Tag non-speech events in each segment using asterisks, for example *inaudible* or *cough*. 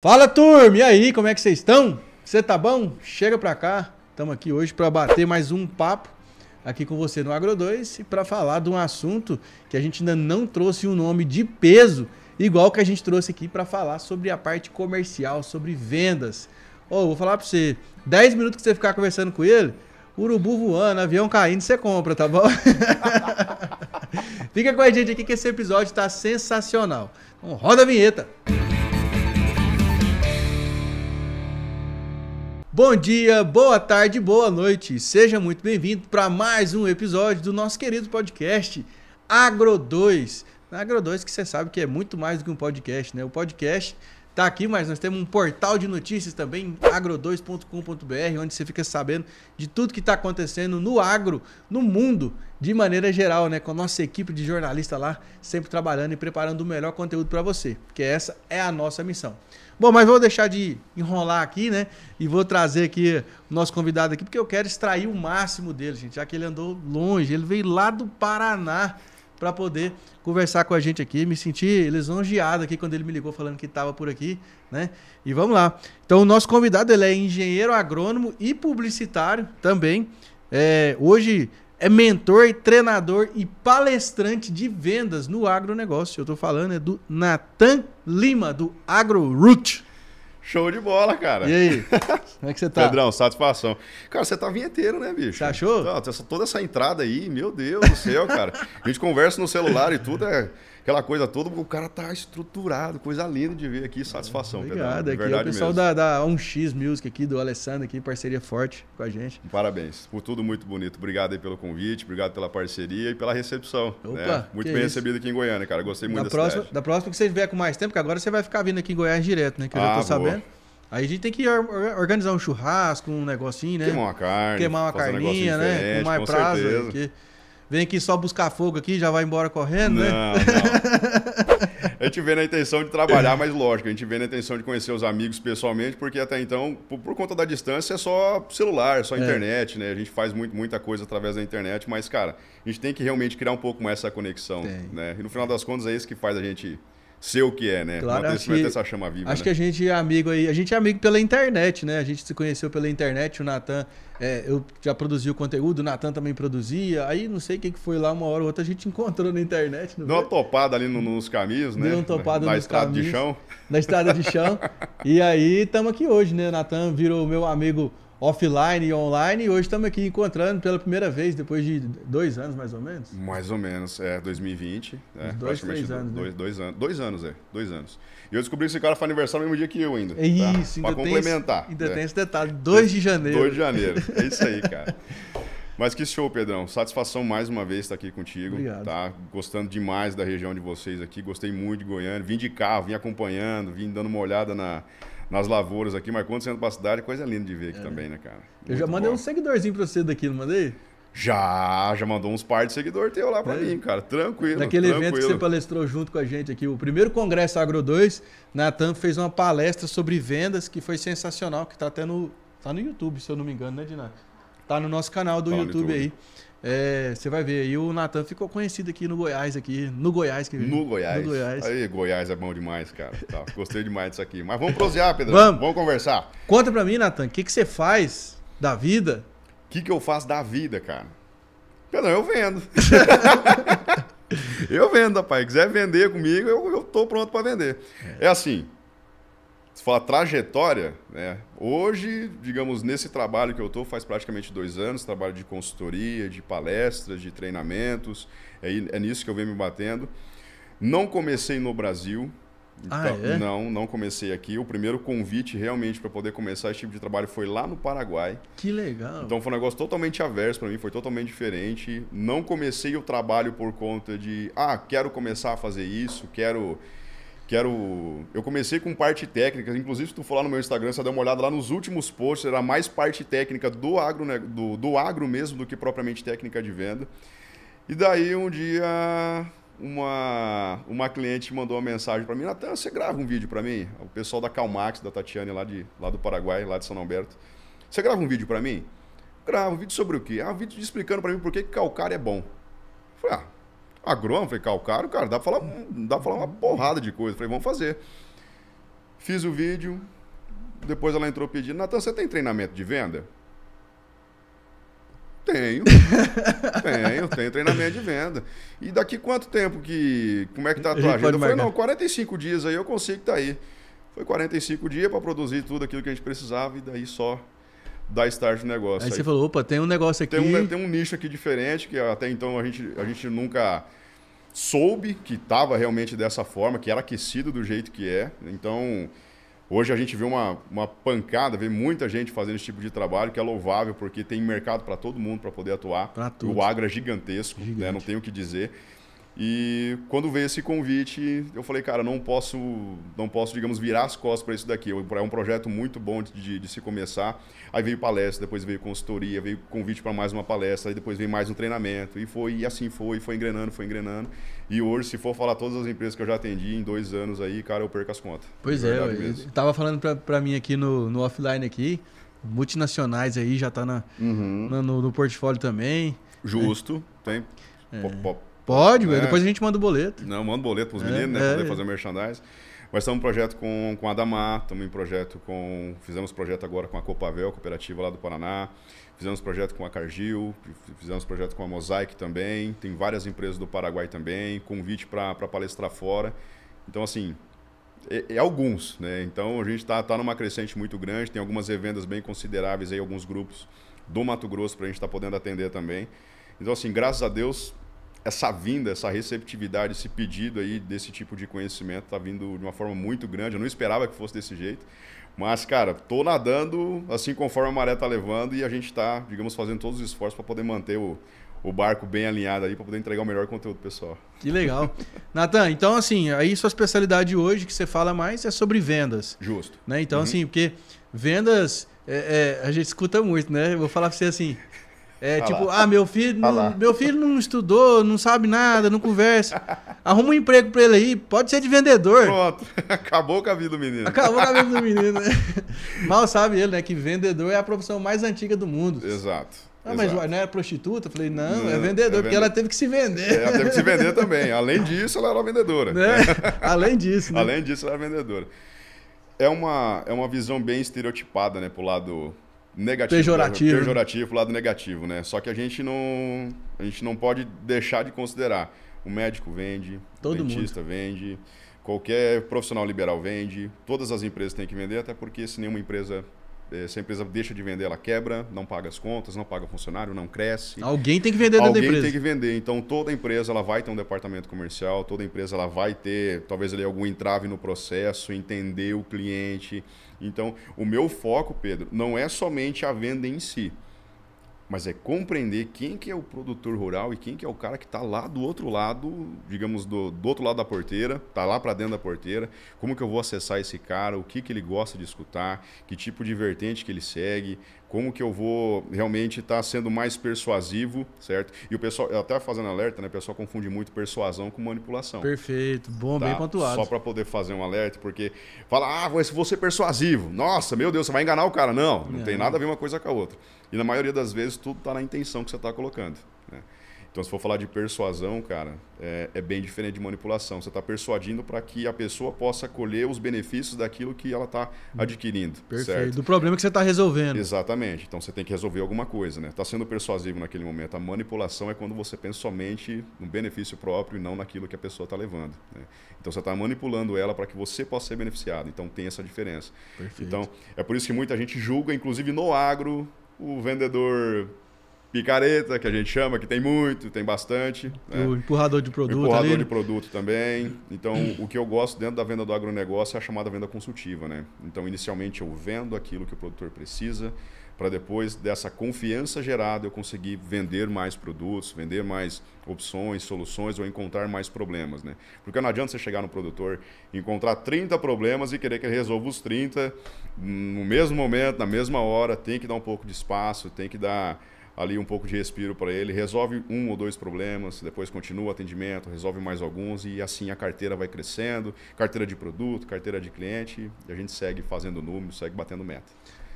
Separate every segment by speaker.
Speaker 1: Fala turma, e aí, como é que vocês estão? Você tá bom? Chega pra cá, estamos aqui hoje para bater mais um papo aqui com você no Agro 2 e para falar de um assunto que a gente ainda não trouxe um nome de peso, igual que a gente trouxe aqui para falar sobre a parte comercial, sobre vendas. Ô, oh, vou falar pra você, 10 minutos que você ficar conversando com ele, urubu voando, avião caindo, você compra, tá bom? *laughs* Fica com a gente aqui que esse episódio tá sensacional. Então roda a vinheta! Música Bom dia, boa tarde, boa noite. Seja muito bem-vindo para mais um episódio do nosso querido podcast Agro 2. Agro 2 que você sabe que é muito mais do que um podcast, né? O podcast tá aqui, mas nós temos um portal de notícias também, agro2.com.br, onde você fica sabendo de tudo que está acontecendo no agro, no mundo, de maneira geral, né? Com a nossa equipe de jornalista lá, sempre trabalhando e preparando o melhor conteúdo para você, porque essa é a nossa missão. Bom, mas vou deixar de enrolar aqui, né? E vou trazer aqui o nosso convidado aqui, porque eu quero extrair o máximo dele, gente, já que ele andou longe, ele veio lá do Paraná para poder conversar com a gente aqui. Me senti lisonjeado aqui quando ele me ligou falando que estava por aqui, né? E vamos lá. Então, o nosso convidado ele é engenheiro agrônomo e publicitário também. É, hoje é mentor, treinador e palestrante de vendas no agronegócio. Eu estou falando é do Natan Lima, do AgroRoot. Show de bola, cara. E aí? *laughs* Como é que você tá? Pedrão,
Speaker 2: satisfação.
Speaker 1: Cara, você tá vinheteiro,
Speaker 2: né, bicho? Você achou? Tá, toda essa entrada aí, meu Deus do céu, cara. A gente conversa no celular e tudo é aquela coisa toda, o cara tá estruturado, coisa linda de ver aqui, satisfação. Obrigado, Pedro, aqui é o pessoal da,
Speaker 1: da 1x Music aqui, do Alessandro aqui, parceria forte com a gente.
Speaker 2: Parabéns, por tudo muito bonito. Obrigado aí pelo convite, obrigado pela parceria e pela recepção. Né? Opa, né? Muito é bem recebido aqui em Goiânia, cara, gostei muito da próxima, cidade.
Speaker 1: Da próxima que você vier com mais tempo, que agora você vai ficar vindo aqui em Goiás direto, né, que eu ah, já tô boa. sabendo. Aí a gente tem que organizar um churrasco, um negocinho, né? Queimar uma carne. Queimar uma carninha, um né? Com mais prazo. Certeza vem aqui só buscar fogo aqui, já vai embora correndo, né? não, né? Não.
Speaker 2: A gente vê na intenção de trabalhar, mas lógico, a gente vê na intenção de conhecer os amigos pessoalmente, porque até então, por, por conta da distância, é só celular, é só internet, é. né? A gente faz muito, muita coisa através da internet, mas, cara, a gente tem que realmente criar um pouco mais essa conexão, tem. né? E no final das contas é isso que faz a gente ser o que é, né? Claro, manter, acho manter que, essa é chama viva. Acho né? que a
Speaker 1: gente é amigo aí. A gente é amigo pela internet, né? A gente se conheceu pela internet, o Natan. É, eu já produzi o conteúdo, o Natan também produzia. Aí não sei o que foi lá, uma hora ou outra a gente *laughs* encontrou na internet. Deu uma
Speaker 2: topada ali no, nos caminhos, né? Deu uma topada na, nos estrada caminhos, de chão.
Speaker 1: Na estrada de chão. *laughs* e aí estamos aqui hoje, né? Natan virou meu amigo offline e online, e hoje estamos aqui encontrando pela primeira vez depois de dois anos, mais ou menos? Mais
Speaker 2: ou menos, é, 2020. É, dois, três anos. Dois, né? dois, anos, né? dois anos, é, dois anos. E eu descobri que esse cara faz aniversário no mesmo dia que eu ainda. É isso, tá? ainda complementar. Esse, ainda é. tem esse detalhe, 2 de janeiro. 2 de janeiro, é isso aí, *laughs* cara. Mas que show, Pedrão. Satisfação mais uma vez estar aqui contigo. Obrigado. Tá? Gostando demais da região de vocês aqui. Gostei muito de Goiânia. Vim de carro, vim acompanhando, vim dando uma olhada na, nas lavouras aqui, mas quando você entra pra cidade, coisa linda de ver aqui é. também, né, né cara?
Speaker 1: Muito eu já mandei bom. um seguidorzinho pra você daqui, não mandei?
Speaker 2: Já, já mandou uns par de seguidor teu lá pra é. mim, cara. Tranquilo. Naquele tranquilo. evento que você
Speaker 1: palestrou junto com a gente aqui, o primeiro Congresso Agro 2, Natan fez uma palestra sobre vendas que foi sensacional, que tá até no. Tá no YouTube, se eu não me engano, né, Diná? Tá no nosso canal do tá YouTube, YouTube aí. É, você vai ver. E o Natan ficou conhecido aqui no Goiás, aqui. No Goiás, que No Goiás. No Goiás. Aí,
Speaker 2: Goiás é bom demais, cara. Tá, *laughs* gostei demais disso aqui. Mas vamos prosear, Pedro. Vamos.
Speaker 1: Vamos conversar. Conta pra mim, Natan, o que, que você faz da vida? O que, que eu faço da vida, cara?
Speaker 2: Pedro, eu vendo. *laughs* eu vendo, rapaz. Quiser vender comigo, eu, eu tô pronto para vender. É assim, se fala trajetória, né? Hoje, digamos, nesse trabalho que eu estou, faz praticamente dois anos, trabalho de consultoria, de palestras, de treinamentos, é, é nisso que eu venho me batendo. Não comecei no Brasil, ah, então, é? Não, não comecei aqui. O primeiro convite realmente para poder começar esse tipo de trabalho foi lá no Paraguai.
Speaker 1: Que legal. Então
Speaker 2: foi um negócio totalmente averso para mim, foi totalmente diferente. Não comecei o trabalho por conta de, ah, quero começar a fazer isso, quero o Eu comecei com parte técnica. Inclusive, se tu for lá no meu Instagram, você dá uma olhada lá nos últimos posts, era mais parte técnica do agro, né? do, do agro mesmo do que propriamente técnica de venda. E daí um dia uma, uma cliente mandou uma mensagem para mim, Natan, você grava um vídeo para mim? O pessoal da Calmax, da Tatiane, lá, de, lá do Paraguai, lá de São Alberto. Você grava um vídeo para mim? Grava um vídeo sobre o quê? Ah, um vídeo explicando para mim por que calcário é bom. falei, ah, agrônomo, falei, calcário, cara, dá pra falar, dá pra falar uma porrada de coisa. Falei, vamos fazer. Fiz o vídeo, depois ela entrou pedindo, Natan, você tem treinamento de venda? Tenho. *laughs* tenho, tenho treinamento de venda. E daqui quanto tempo
Speaker 1: que.
Speaker 2: Como é que tá a tua agenda? Eu falei, não, 45 dias aí eu consigo tá aí. Foi 45 dias para produzir tudo aquilo que a gente precisava e daí só dar start no negócio. Aí, aí, você
Speaker 1: falou, opa, tem um negócio aqui. Tem um, tem
Speaker 2: um nicho aqui diferente, que até então a gente, a gente nunca soube que estava realmente dessa forma, que era aquecido do jeito que é. Então, hoje a gente vê uma, uma pancada, vê muita gente fazendo esse tipo de trabalho, que é louvável, porque tem mercado para todo mundo para poder atuar. O agro é gigantesco, né? não tenho o que dizer. E quando veio esse convite, eu falei, cara, não posso, não posso, digamos, virar as costas para isso daqui. É um projeto muito bom de, de, se começar. Aí veio palestra, depois veio consultoria, veio convite para mais uma palestra, aí depois veio mais um treinamento. E foi, e assim foi, foi engrenando, foi engrenando. E hoje, se for falar todas as empresas que eu já atendi em dois anos aí, cara, eu perco as contas.
Speaker 1: Pois é, eu, mesmo. eu tava falando para mim aqui no, no offline aqui, multinacionais aí já tá na, uhum. na no, no, portfólio também. Justo,
Speaker 2: tem. É.
Speaker 1: Pode, né? depois a gente manda o
Speaker 2: boleto. Não, manda o boleto para é, meninos, né? É, poder é. fazer merchandising. Mas estamos em um projeto com, com a Damar, estamos em projeto com. Fizemos projeto agora com a Copavel, cooperativa lá do Paraná. Fizemos projeto com a Cargill, fizemos projeto com a Mosaic também. Tem várias empresas do Paraguai também. Convite para palestrar fora. Então, assim, é, é, alguns, né? Então a gente está tá numa crescente muito grande. Tem algumas revendas bem consideráveis aí, alguns grupos do Mato Grosso para a gente estar tá podendo atender também. Então, assim, graças a Deus, essa vinda, essa receptividade, esse pedido aí desse tipo de conhecimento está vindo de uma forma muito grande. Eu não esperava que fosse desse jeito. Mas, cara, tô nadando assim conforme a maré tá levando e a gente tá, digamos, fazendo todos os esforços para poder manter o, o barco bem alinhado aí para poder entregar o melhor conteúdo pessoal.
Speaker 1: Que legal. *laughs* Natan, então assim, aí sua especialidade hoje que você fala mais é sobre vendas. Justo. Né? Então, uhum. assim, porque vendas é, é, a gente escuta muito, né? Eu vou falar para você assim. É tipo, lá. ah, meu filho, não, meu filho não estudou, não sabe nada, não conversa. Arruma um emprego pra ele aí, pode ser de vendedor. Pronto, *laughs* acabou com a vida do menino. Acabou com a vida do *laughs* menino, né? Mal sabe ele, né, que vendedor é a profissão mais antiga do mundo. Exato. Ah, mas Exato. não era prostituta? falei, não, não é vendedor, é porque ela teve que se vender. É, ela teve que se vender também. Além
Speaker 2: disso, ela era vendedora. Né? *laughs* Além disso, né? Além disso, ela era vendedora. É uma, é uma visão bem estereotipada, né, pro lado negativo, pejorativo, né? pejorativo, lado negativo, né? Só que a gente não a gente não pode deixar de considerar. O médico vende, Todo o dentista mundo. vende, qualquer profissional liberal vende, todas as empresas têm que vender, até porque se nenhuma empresa é, se a empresa deixa de vender, ela quebra, não paga as contas, não paga funcionário, não cresce. Alguém tem que vender dentro da empresa. Alguém tem que vender. Então, toda empresa ela vai ter um departamento comercial, toda empresa ela vai ter, talvez, ali, algum entrave no processo, entender o cliente. Então, o meu foco, Pedro, não é somente a venda em si mas é compreender quem que é o produtor rural e quem que é o cara que está lá do outro lado, digamos, do, do outro lado da porteira, está lá para dentro da porteira, como que eu vou acessar esse cara, o que, que ele gosta de escutar, que tipo de vertente que ele segue, como que eu vou realmente estar tá sendo mais persuasivo, certo? E o pessoal, até fazendo alerta, né? O pessoal confunde muito persuasão com manipulação.
Speaker 1: Perfeito, bom, tá? bem pontuado. Só
Speaker 2: para poder fazer um alerta, porque fala, ah, mas se você é persuasivo, nossa, meu Deus, você vai enganar o cara. Não, não, não, é. tem nada a ver uma coisa com a outra. E na maioria das vezes tudo está na intenção que você está colocando. Então, se for falar de persuasão, cara, é, é bem diferente de manipulação. Você está persuadindo para que a pessoa possa colher os benefícios daquilo que ela está adquirindo. Perfeito. Certo? Do problema que você está resolvendo. Exatamente. Então, você tem que resolver alguma coisa, né? Está sendo persuasivo naquele momento. A manipulação é quando você pensa somente no benefício próprio e não naquilo que a pessoa está levando. Né? Então, você está manipulando ela para que você possa ser beneficiado. Então, tem essa diferença. Perfeito. Então, é por isso que muita gente julga, inclusive no agro, o vendedor picareta, que a gente chama, que tem muito, tem bastante.
Speaker 1: Né? O empurrador de produto. O empurrador ali. de
Speaker 2: produto também. Então, o que eu gosto dentro da venda do agronegócio é a chamada venda consultiva, né? Então, inicialmente eu vendo aquilo que o produtor precisa, para depois dessa confiança gerada eu conseguir vender mais produtos, vender mais opções, soluções ou encontrar mais problemas, né? Porque não adianta você chegar no produtor, encontrar 30 problemas e querer que ele resolva os 30 no mesmo momento, na mesma hora, tem que dar um pouco de espaço, tem que dar ali um pouco de respiro para ele, resolve um ou dois problemas, depois continua o atendimento, resolve mais alguns e assim a carteira vai crescendo, carteira de produto, carteira de cliente, e a gente segue fazendo números, segue batendo meta.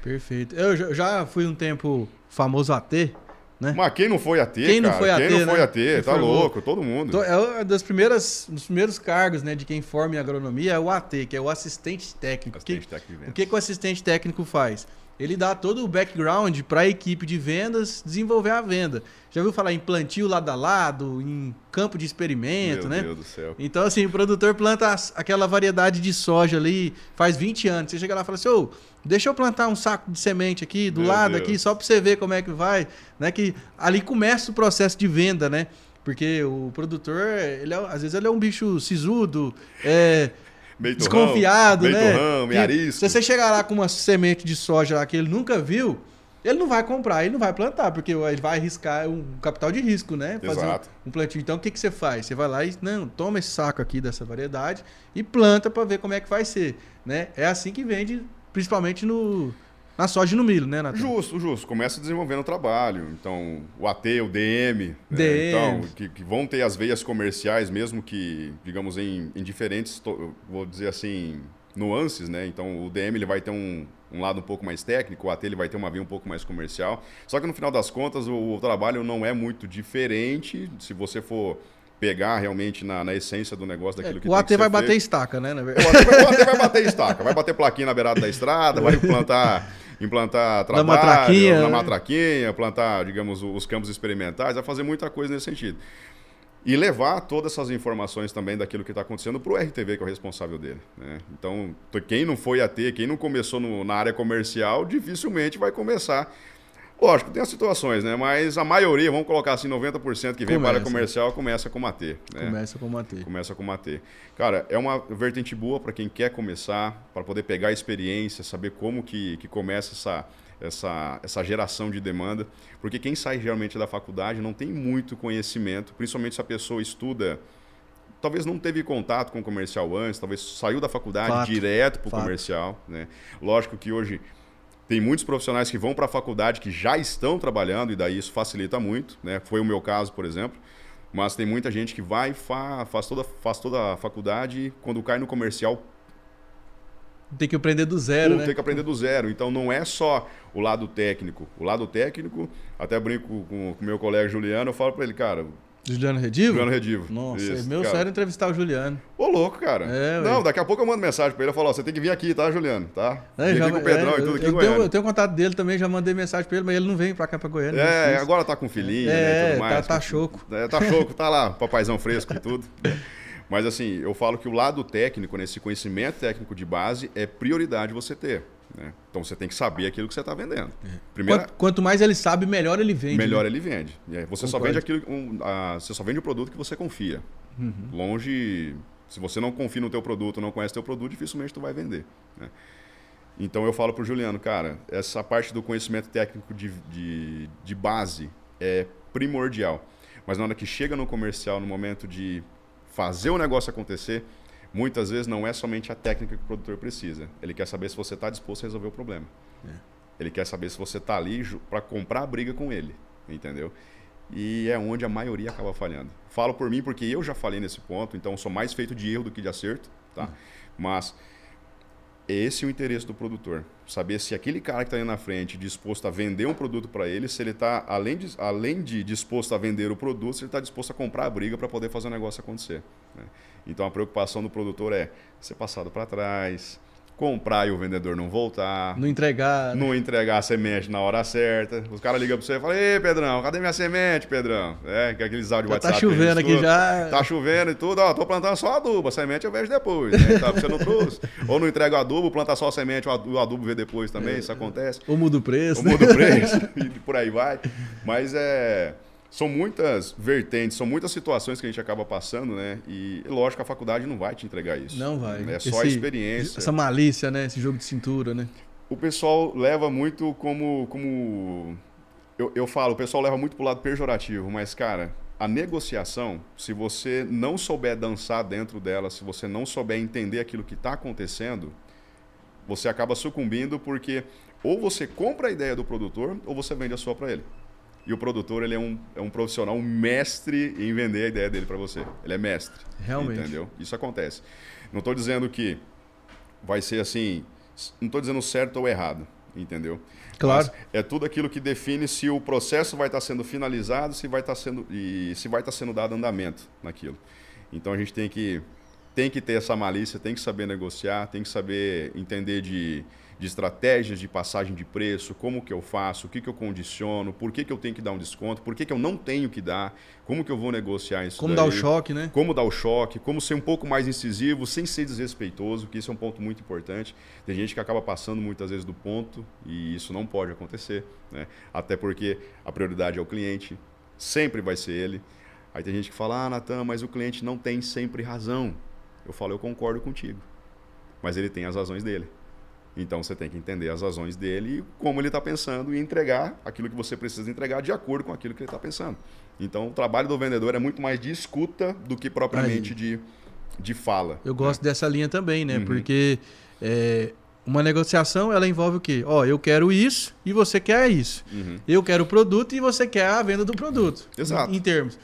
Speaker 1: Perfeito. Eu já fui um tempo famoso AT, né? Mas quem não foi AT, quem cara? Não foi AT, quem não foi né? AT, tá louco, todo mundo. Então, é um dos primeiros cargos né, de quem forma em agronomia é o AT, que é o assistente técnico. Assistente que, técnico de O que, que o assistente técnico faz? Ele dá todo o background para a equipe de vendas desenvolver a venda. Já ouviu falar em plantio lado a lado, em campo de experimento, Meu né? Meu Deus do céu. Então, assim, o produtor planta aquela variedade de soja ali faz 20 anos. Você chega lá e fala assim, ô, deixa eu plantar um saco de semente aqui, do Meu lado Deus. aqui, só para você ver como é que vai. Né? Que ali começa o processo de venda, né? Porque o produtor, ele é, às vezes ele é um bicho sisudo, é desconfiado, né? Ramo, se você chegar lá com uma semente de soja lá que ele nunca viu, ele não vai comprar, ele não vai plantar, porque ele vai arriscar um capital de risco, né? Fazer Exato. um plantio. Então, o que, que você faz? Você vai lá e, não, toma esse saco aqui dessa variedade e planta para ver como é que vai ser, né? É assim que vende, principalmente no, na soja e no milho, né, Natan? Justo, justo. Começa desenvolvendo o trabalho. Então,
Speaker 2: o AT, o DM, DM. Né? Então, que, que, vão ter as veias comerciais, mesmo que, digamos, em, em diferentes, vou dizer assim, nuances, né? Então, o DM ele vai ter um, um lado um pouco mais técnico, o AT ele vai ter uma veia um pouco mais comercial. Só que no final das contas, o, o trabalho não é muito diferente se você for pegar realmente na, na, essência do negócio daquilo é, que O AT que vai feito. bater estaca, né? O AT,
Speaker 1: vai, o AT vai bater estaca,
Speaker 2: vai bater plaquinha na beirada da estrada, vai plantar implantar trabalho, na matraquinha, na né? matraquinha plantar, digamos, os campos experimentais, vai é fazer muita coisa nesse sentido. E levar todas essas informações também daquilo que está acontecendo para o RTV, que é o responsável dele. Né? Então, quem não foi a ter quem não começou no, na área comercial, dificilmente vai começar Lógico, tem as situações, né? Mas a maioria, vamos colocar assim, 90% que vem começa. para comercial começa com AT. Né? Começa com AT. Começa com AT. Cara, é uma vertente boa para quem quer começar, para poder pegar a experiência, saber como que, que começa essa, essa, essa geração de demanda. Porque quem sai geralmente da faculdade não tem muito conhecimento, principalmente se a pessoa estuda talvez não teve contato com o comercial antes, talvez saiu da faculdade Fato. direto para o comercial. Né? Lógico que hoje tem muitos profissionais que vão para a faculdade que já estão trabalhando e daí isso facilita muito, né? Foi o meu caso, por exemplo. Mas tem muita gente que vai, fa faz, toda, faz toda a faculdade e quando cai no comercial.
Speaker 1: Tem que aprender do zero, né? Tem que
Speaker 2: aprender do zero. Então não é só o lado técnico. O lado técnico, até brinco com o meu colega Juliano, eu falo para ele, cara,
Speaker 1: Juliano Redivo? Juliano Redivo. Nossa, Isso, é meu cara. sério entrevistar o Juliano. Ô, louco, cara. É,
Speaker 2: não, daqui a pouco eu mando mensagem pra ele. Eu falo, ó, você tem que vir aqui, tá, Juliano? Tá? É, já, aqui com o Pedrão é, e tudo aqui eu, tenho, eu
Speaker 1: tenho contato dele também, já mandei mensagem pra ele, mas ele não vem pra cá pra Goiânia. É, né? agora tá com filhinho, é, né, tudo tá- mais. Tá, tá choco. É, tá choco,
Speaker 2: tá lá, *laughs* papaizão fresco e tudo. Mas assim, eu falo que o lado técnico, nesse né, conhecimento técnico de base, é prioridade você ter. Né? Então você tem que saber aquilo que você está vendendo. É.
Speaker 1: Primeira... Quanto, quanto, mais ele sabe, melhor ele vende. Né? Melhor né?
Speaker 2: ele vende. você só vende aquilo, um, a, você só vende o produto que você confia. Uhum. Longe, se você não confia no teu produto, não conhece teu produto, dificilmente tu vai vender. Né? Então eu falo para o Juliano, cara, essa parte do conhecimento técnico de, de, de base é primordial. Mas na hora que chega no comercial, no momento de fazer o negócio acontecer, Muitas vezes não é somente a técnica que o produtor precisa. Ele quer saber se você está disposto a resolver o problema. É. Ele quer saber se você está ali para comprar a briga com ele, entendeu? E é onde a maioria acaba falhando. Falo por mim porque eu já falei nesse ponto, então sou mais feito de erro do que de acerto, tá? Hum. Mas esse é o interesse do produtor. Saber se aquele cara que está ali na frente disposto a vender um produto para ele, se ele está, além de, além de disposto a vender o produto, se ele está disposto a comprar a briga para poder fazer o negócio acontecer. Né? Então a preocupação do produtor é ser passado para trás, comprar e o vendedor não voltar. Não
Speaker 1: entregar. Né? Não né?
Speaker 2: entregar a semente na hora certa. Os caras ligam para você e falam, ei, Pedrão, cadê minha semente, Pedrão? É, que aqueles áudios tá WhatsApp. Tá chovendo aqui já. Tá chovendo e tudo. Ó, tô plantando só adubo, a semente eu vejo depois. Né? você não trouxe. Ou não entrega o adubo, planta só a semente, o adubo vê depois também, isso é. acontece. Ou muda o preço. Ou muda o preço, *laughs* e por aí vai. Mas é são muitas vertentes, são muitas situações que a gente acaba passando, né? E lógico, a faculdade não vai te entregar isso. Não vai. É só Esse, a experiência. Essa
Speaker 1: malícia, né? Esse jogo de cintura, né?
Speaker 2: O pessoal leva muito como. como eu, eu falo, o pessoal leva muito pro lado pejorativo, mas, cara, a negociação, se você não souber dançar dentro dela, se você não souber entender aquilo que está acontecendo, você acaba sucumbindo porque ou você compra a ideia do produtor ou você vende a sua para ele. E o produtor, ele é um, é um profissional, um mestre em vender a ideia dele para você. Ele é mestre. Realmente. Entendeu? Isso acontece. Não estou dizendo que vai ser assim. Não estou dizendo certo ou errado. Entendeu? Claro. Mas é tudo aquilo que define se o processo vai estar tá sendo finalizado se vai estar tá sendo, e se vai estar tá sendo dado andamento naquilo. Então a gente tem que, tem que ter essa malícia, tem que saber negociar, tem que saber entender de, de estratégias de passagem de preço, como que eu faço, o que, que eu condiciono, por que, que eu tenho que dar um desconto, por que, que eu não tenho que dar, como que eu vou negociar isso. Como daí, dar o choque, né? Como dar o choque, como ser um pouco mais incisivo, sem ser desrespeitoso, que isso é um ponto muito importante. Tem gente que acaba passando muitas vezes do ponto e isso não pode acontecer, né? Até porque a prioridade é o cliente, sempre vai ser ele. Aí tem gente que fala, ah, Natan, mas o cliente não tem sempre razão. Eu falo, eu concordo contigo. Mas ele tem as razões dele. Então você tem que entender as razões dele e como ele está pensando e entregar aquilo que você precisa entregar de acordo com aquilo que ele está pensando. Então o trabalho do vendedor é muito mais de escuta do que propriamente de,
Speaker 1: de fala. Eu gosto né? dessa linha também, né? Uhum. Porque é, uma negociação ela envolve o quê? Ó, oh, eu quero isso e você quer isso. Uhum. Eu quero o produto e você quer a venda do produto. Exato. Em, em termos.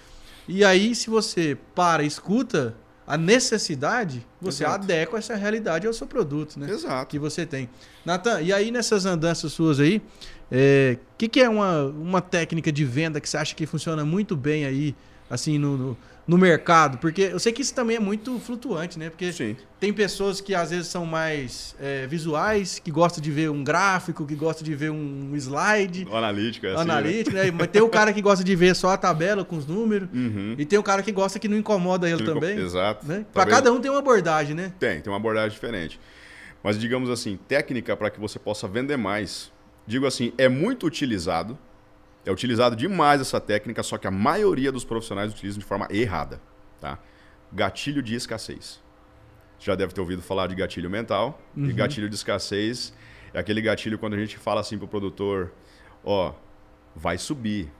Speaker 1: E aí, se você para, escuta, a necessidade, você Exato. adequa essa realidade ao seu produto, né? Exato. Que você tem. Natan, e aí nessas andanças suas aí, o é, que, que é uma, uma técnica de venda que você acha que funciona muito bem aí, assim, no, no no mercado? Porque eu sei que isso também é muito flutuante, né? Porque Sim. tem pessoas que às vezes são mais é, visuais, que gostam de ver um gráfico, que gostam de ver um slide.
Speaker 2: Analítico, é assim, Analítico, né? né? Mas tem o cara que
Speaker 1: gosta de ver só a tabela com os números. Uhum. E tem o cara que gosta que não incomoda ele, ele também. Com... Exato. Né? Tá para cada um tem uma abordagem, né? Tem, tem uma abordagem diferente. Mas digamos assim, técnica para
Speaker 2: que você possa vender mais. Digo assim, é muito utilizado, é utilizado demais essa técnica, só que a maioria dos profissionais utilizam de forma errada, tá? Gatilho de escassez. Você já deve ter ouvido falar de gatilho mental uhum. e gatilho de escassez é aquele gatilho quando a gente fala assim pro produtor, ó, vai subir.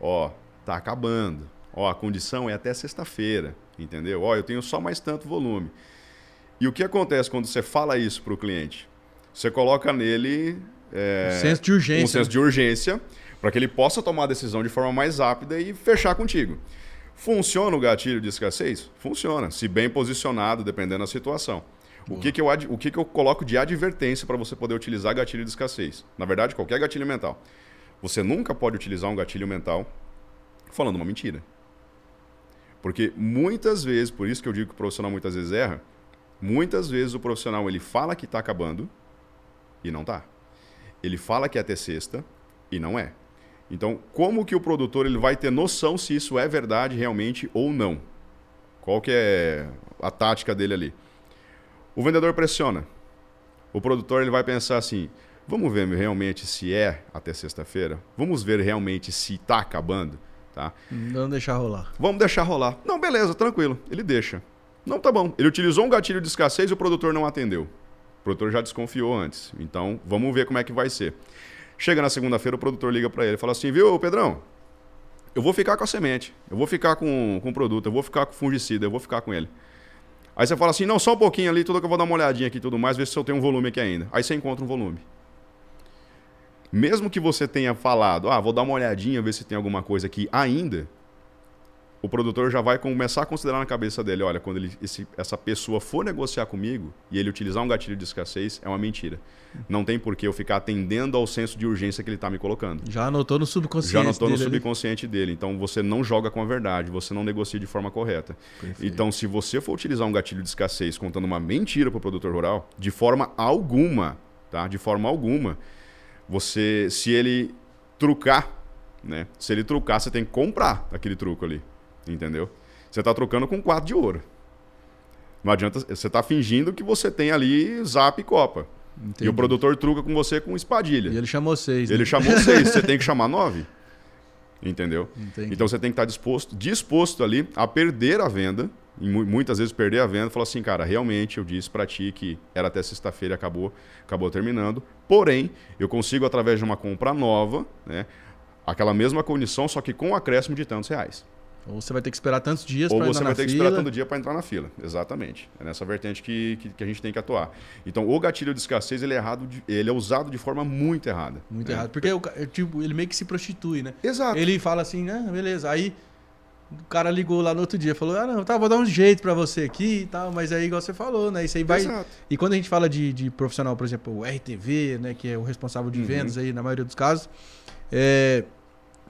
Speaker 2: Ó, tá acabando. Ó, a condição é até sexta-feira, entendeu? Ó, eu tenho só mais tanto volume. E o que acontece quando você fala isso pro cliente? Você coloca nele é, um senso de urgência. Um senso de né? urgência para que ele possa tomar a decisão de forma mais rápida e fechar contigo. Funciona o gatilho de escassez? Funciona, se bem posicionado, dependendo da situação. O, que, que, eu, o que, que eu coloco de advertência para você poder utilizar gatilho de escassez? Na verdade, qualquer gatilho mental. Você nunca pode utilizar um gatilho mental falando uma mentira. Porque muitas vezes, por isso que eu digo que o profissional muitas vezes erra, muitas vezes o profissional ele fala que está acabando e não está. Ele fala que é até sexta e não é. Então, como que o produtor ele vai ter noção se isso é verdade realmente ou não? Qual que é a tática dele ali? O vendedor pressiona. O produtor ele vai pensar assim: vamos ver realmente se é até sexta-feira. Vamos ver realmente se está acabando, tá?
Speaker 1: Não deixar rolar.
Speaker 2: Vamos deixar rolar. Não, beleza, tranquilo. Ele deixa. Não, tá bom. Ele utilizou um gatilho de escassez e o produtor não atendeu. O produtor já desconfiou antes. Então, vamos ver como é que vai ser. Chega na segunda-feira, o produtor liga para ele e fala assim: viu, Pedrão, eu vou ficar com a semente, eu vou ficar com, com o produto, eu vou ficar com o fungicida, eu vou ficar com ele. Aí você fala assim: não, só um pouquinho ali, tudo que eu vou dar uma olhadinha aqui e tudo mais, ver se eu tenho um volume aqui ainda. Aí você encontra um volume. Mesmo que você tenha falado, ah, vou dar uma olhadinha, ver se tem alguma coisa aqui ainda, o produtor já vai começar a considerar na cabeça dele, olha, quando ele, esse, essa pessoa for negociar comigo e ele utilizar um gatilho de escassez, é uma mentira. Não tem por que eu ficar atendendo ao senso de urgência que ele está me colocando.
Speaker 1: Já anotou no subconsciente dele. Já anotou dele no
Speaker 2: subconsciente ali. dele. Então, você não joga com a verdade, você não negocia de forma correta. Perfeito. Então, se você for utilizar um gatilho de escassez contando uma mentira para o produtor rural, de forma alguma, tá? De forma alguma, você, se ele trucar, né? Se ele trucar, você tem que comprar aquele truco ali. Entendeu? Você está trocando com um quarto de ouro. Não adianta. Você está fingindo que você tem ali zap e copa. Entendi. E o produtor truca com você com espadilha. E ele chamou seis. Ele né? chamou seis. você tem que *laughs* chamar nove. Entendeu? Entendi. Então você tem que estar tá disposto, disposto ali a perder a venda. E muitas vezes perder a venda, falar assim, cara, realmente eu disse para ti que era até sexta-feira, acabou, acabou terminando. Porém, eu consigo através de uma compra nova, né, aquela mesma condição, só que com um acréscimo de tantos reais. Ou você vai ter que esperar tantos dias para entrar na fila. Ou você vai ter fila. que esperar tanto dia para entrar na fila. Exatamente. É nessa vertente que, que, que, a gente tem que atuar. Então, o gatilho de escassez, ele é, errado de, ele é usado de forma muito errada.
Speaker 1: Muito né? errado. Porque o, é, tipo, ele meio que se prostitui, né? Exato. Ele fala assim, né? Beleza. Aí o cara ligou lá no outro dia, falou: Ah, não, tá, vou dar um jeito para você aqui e tal. Mas aí, igual você falou, né? Isso aí vai. Exato. E quando a gente fala de, de profissional, por exemplo, o RTV, né? Que é o responsável de uhum. vendas aí, na maioria dos casos, é...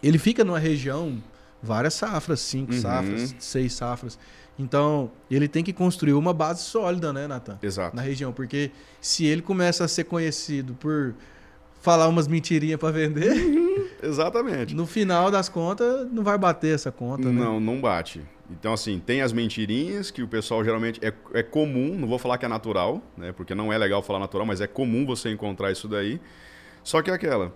Speaker 1: ele fica numa região várias safras, cinco uhum. safras, seis safras. Então, ele tem que construir uma base sólida, né, Natan? Exato. Na região, porque se ele começa a ser conhecido por falar umas mentirinhas para vender. Uhum. *laughs* exatamente. No final das contas, não vai bater essa conta, né? Não,
Speaker 2: não bate. Então, assim, tem as mentirinhas que o pessoal geralmente. É, é comum, não vou falar que é natural, né? Porque não é legal falar natural, mas é comum você encontrar isso daí. Só que é aquela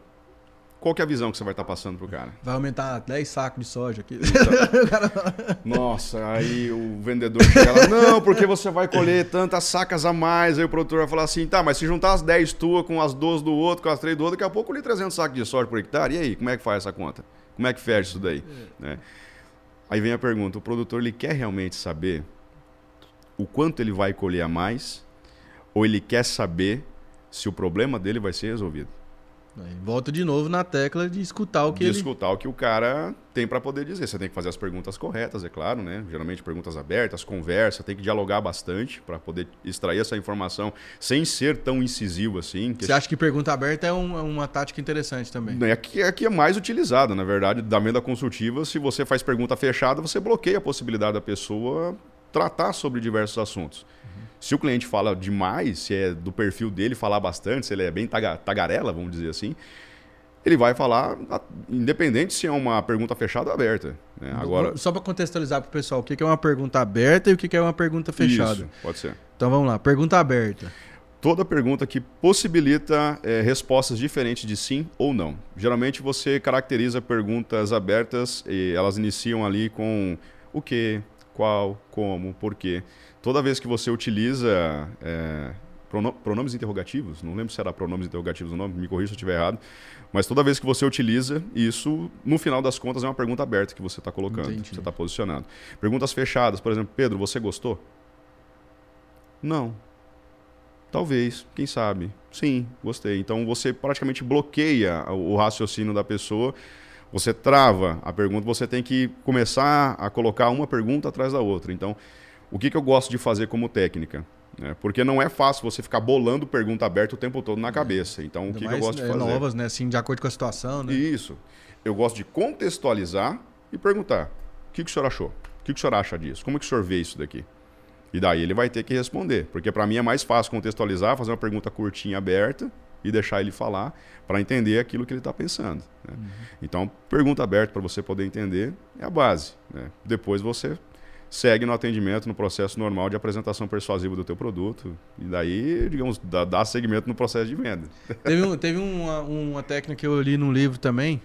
Speaker 2: qual que é a visão que você vai estar tá passando pro cara?
Speaker 1: Vai aumentar 10 sacos de soja aqui. Então, *laughs* nossa, aí
Speaker 2: o vendedor chega lá, não, porque você vai colher tantas sacas a mais. Aí o produtor vai falar assim, tá, mas se juntar as 10 tua com as 12 do outro, com as 3 do outro, daqui a pouco eu li 300 sacos de soja por hectare. E aí, como é que faz essa conta? Como é que fecha isso daí? É. Né? Aí vem a pergunta, o produtor ele quer realmente saber o quanto ele vai colher a mais ou ele quer saber se o problema dele vai ser resolvido?
Speaker 1: volto de novo na tecla de escutar o que de ele... escutar o que o cara
Speaker 2: tem para poder dizer. Você tem que fazer as perguntas corretas, é claro, né? Geralmente perguntas abertas, conversa, tem que dialogar bastante para poder extrair essa informação sem ser tão incisivo assim. Você acha
Speaker 1: que pergunta aberta é, um, é uma tática interessante também? É
Speaker 2: né, que, é que é mais utilizada, na verdade, da venda consultiva. Se você faz pergunta fechada, você bloqueia a possibilidade da pessoa tratar sobre diversos assuntos. Se o cliente fala demais, se é do perfil dele falar bastante, se ele é bem tagarela, vamos dizer assim, ele vai falar, independente se é uma pergunta fechada ou aberta. Né? Agora, Só
Speaker 1: para contextualizar para o pessoal, o que é uma pergunta aberta e o que é uma pergunta fechada. Isso, pode ser. Então vamos lá, pergunta aberta. Toda pergunta que possibilita
Speaker 2: é, respostas diferentes de sim ou não. Geralmente você caracteriza perguntas abertas e elas iniciam ali com o que, qual, como, porquê. quê toda vez que você utiliza é, pronomes interrogativos, não lembro se era pronomes interrogativos ou não, me corrija se eu estiver errado, mas toda vez que você utiliza isso, no final das contas é uma pergunta aberta que você está colocando, Entendi. que você está posicionando. Perguntas fechadas, por exemplo, Pedro, você gostou? Não. Talvez, quem sabe. Sim, gostei. Então você praticamente bloqueia o raciocínio da pessoa você trava a pergunta, você tem que começar a colocar uma pergunta atrás da outra. Então, o que, que eu gosto de fazer como técnica? É, porque não é fácil você ficar bolando pergunta aberta o tempo todo na é. cabeça. Então, o que, que eu gosto de né, fazer? Novas, né? Assim, de acordo com a situação, né? Isso. Eu gosto de contextualizar e perguntar: o que, que o senhor achou? O que, que o senhor acha disso? Como é que o senhor vê isso daqui? E daí ele vai ter que responder. Porque para mim é mais fácil contextualizar, fazer uma pergunta curtinha, aberta, e deixar ele falar para entender aquilo que ele está pensando. Né? Uhum. Então, pergunta aberta para você poder entender é a base. Né? Depois você segue no atendimento, no processo normal de apresentação persuasiva do teu produto. E daí, digamos, dá, dá segmento no processo de venda.
Speaker 1: *laughs* Teve, um, teve uma, uma, técnica que eu li num livro também.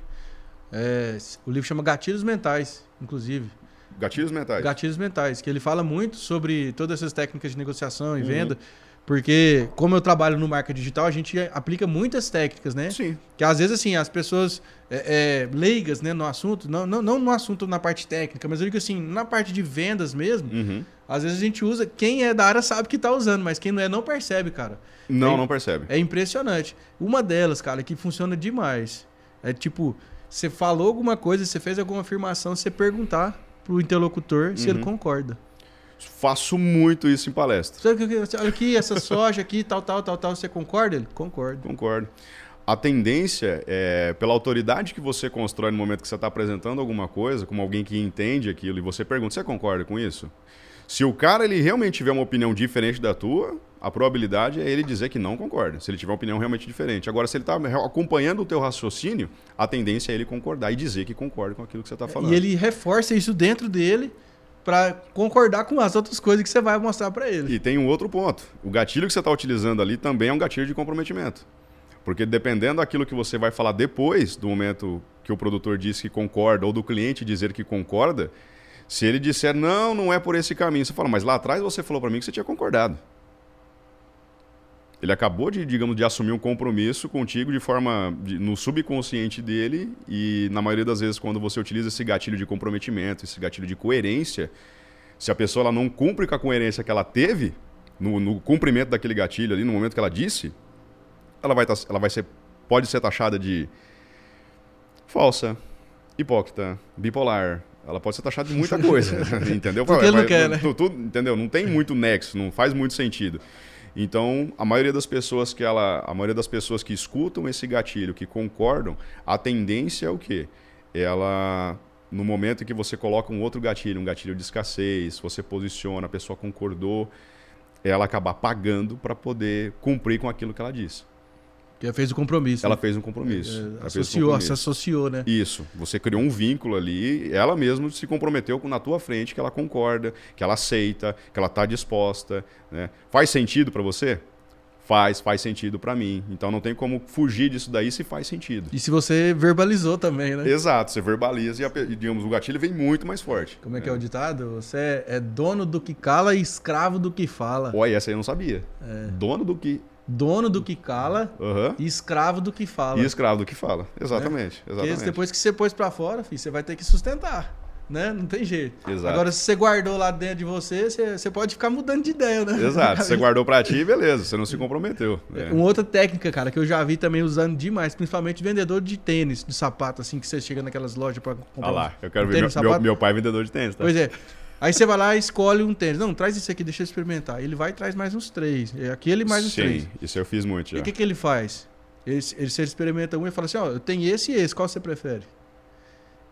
Speaker 1: É, o livro chama Gatilhos Mentais, inclusive.
Speaker 2: Gatilhos Mentais?
Speaker 1: Gatilhos Mentais, que ele fala muito sobre todas essas técnicas de negociação e uhum. venda. Porque, como eu trabalho no marketing digital, a gente aplica muitas técnicas, né? Sim. Que às vezes, assim, as pessoas é, é, leigas né, no assunto, não, não, não no assunto na parte técnica, mas eu digo assim, na parte de vendas mesmo, uhum. às vezes a gente usa, quem é da área sabe que está usando, mas quem não é não percebe, cara. Não, é, não percebe. É impressionante. Uma delas, cara, que funciona demais, é tipo, você falou alguma coisa, você fez alguma afirmação, você perguntar para o interlocutor uhum. se ele uhum. concorda. Faço
Speaker 2: muito isso em palestra.
Speaker 1: Olha aqui, essa soja aqui, tal, tal, tal, tal, você concorda? Ele, concordo.
Speaker 2: Concordo a tendência é, pela autoridade que você constrói no momento que você está apresentando alguma coisa, como alguém que entende aquilo, e você pergunta, você concorda com isso? Se o cara ele realmente tiver uma opinião diferente da tua, a probabilidade é ele dizer que não concorda, se ele tiver uma opinião realmente diferente. Agora, se ele está acompanhando o teu raciocínio, a tendência é ele concordar e dizer que concorda com aquilo que você está é, falando. E
Speaker 1: ele reforça isso dentro dele para concordar com as outras coisas que você vai
Speaker 2: mostrar para ele. E tem um outro ponto. O gatilho que você está utilizando ali também é um gatilho de comprometimento. Porque dependendo daquilo que você vai falar depois do momento que o produtor diz que concorda ou do cliente dizer que concorda, se ele disser não, não é por esse caminho, você fala, mas lá atrás você falou para mim que você tinha concordado. Ele acabou de, digamos, de assumir um compromisso contigo de forma de, no subconsciente dele e na maioria das vezes quando você utiliza esse gatilho de comprometimento, esse gatilho de coerência, se a pessoa ela não cumpre com a coerência que ela teve no, no cumprimento daquele gatilho ali, no momento que ela disse, ela vai, tá, ela vai ser, pode ser taxada de falsa, hipócrita, bipolar. Ela pode ser taxada de muita coisa, *laughs* entendeu? Porque ele não quer, né? Tudo, entendeu? Não tem muito nexo, não faz muito sentido. Então, a maioria das pessoas que ela, a maioria das pessoas que escutam esse gatilho, que concordam, a tendência é o quê? Ela no momento em que você coloca um outro gatilho, um gatilho de escassez, você posiciona, a pessoa concordou, ela acabar pagando para poder cumprir com aquilo que ela disse.
Speaker 1: Porque fez um compromisso. Ela né? fez um compromisso. É, associou, um compromisso. se associou, né?
Speaker 2: Isso. Você criou um vínculo ali, ela mesma se comprometeu na tua frente que ela concorda, que ela aceita, que ela está disposta. Né? Faz sentido para você? faz, faz sentido para mim. Então não tem como fugir disso daí se faz sentido.
Speaker 1: E se você verbalizou também, né?
Speaker 2: Exato, você verbaliza e, digamos, o gatilho vem muito mais forte.
Speaker 1: Como é, é, que é o ditado? Você é, é dono do que cala e escravo do que fala. Olha, essa aí eu não sabia. É. Dono do que dono do que cala uhum. e escravo do que fala. E escravo do que fala, exatamente. Né? exatamente. Porque depois que você pôs para fora, filho, você vai ter que sustentar. Né? Não tem jeito. Exato. Agora, se você guardou lá dentro de você, você, você pode ficar mudando de ideia, né? Exato. *laughs* Se você guardou
Speaker 2: para ti, beleza, você não se comprometeu. Né? É. Uma
Speaker 1: outra técnica, cara, que eu já vi também usando demais, principalmente vendedor de tênis, de sapato, assim, que você chega naquelas lojas para comprar. Olha lá, eu quero um ver. Tênis, meu, meu, meu,
Speaker 2: pai é vendedor de tênis, tá? Pois é.
Speaker 1: Aí você vai lá e escolhe um tênis. Não, traz esse aqui, deixa eu experimentar. Ele vai e traz mais uns três. É Aquele mais uns Sim, três. Sim,
Speaker 2: isso eu fiz muito. E o que, que
Speaker 1: ele faz? Ele, ele, ele experimenta um e fala assim: ó, oh, eu tenho esse e esse, qual você prefere?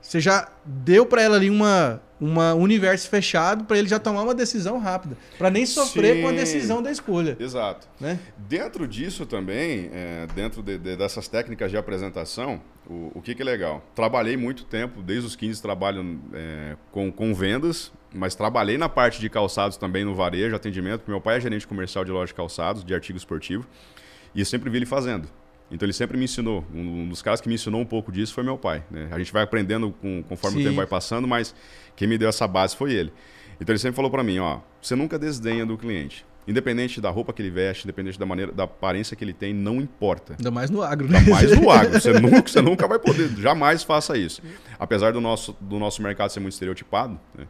Speaker 1: Você já deu para ela ali uma, uma universo fechado para ele já tomar uma decisão rápida, para nem sofrer Sim, com a decisão da escolha. Exato.
Speaker 2: Né? Dentro disso também, é, dentro de, de, dessas técnicas de apresentação, o, o que, que, é legal? Trabalhei muito tempo, desde os 15 trabalho é, com, com vendas, mas trabalhei na parte de calçados também no varejo, atendimento. Meu pai é gerente comercial de loja de calçados, de artigo esportivo, e eu sempre vi ele fazendo. Então ele sempre me ensinou. Um dos caras que me ensinou um pouco disso foi meu pai. Né? A gente vai aprendendo com, conforme Sim. o tempo vai passando, mas quem me deu essa base foi ele. Então ele sempre falou para mim, ó, você nunca desdenha do cliente. Independente da roupa que ele veste, independente da maneira, da aparência que ele tem, não importa. Ainda mais no agro, né? Ainda mais no *laughs* agro. Você nunca, você nunca vai poder, jamais faça isso. Apesar do nosso, do nosso mercado ser muito estereotipado, né?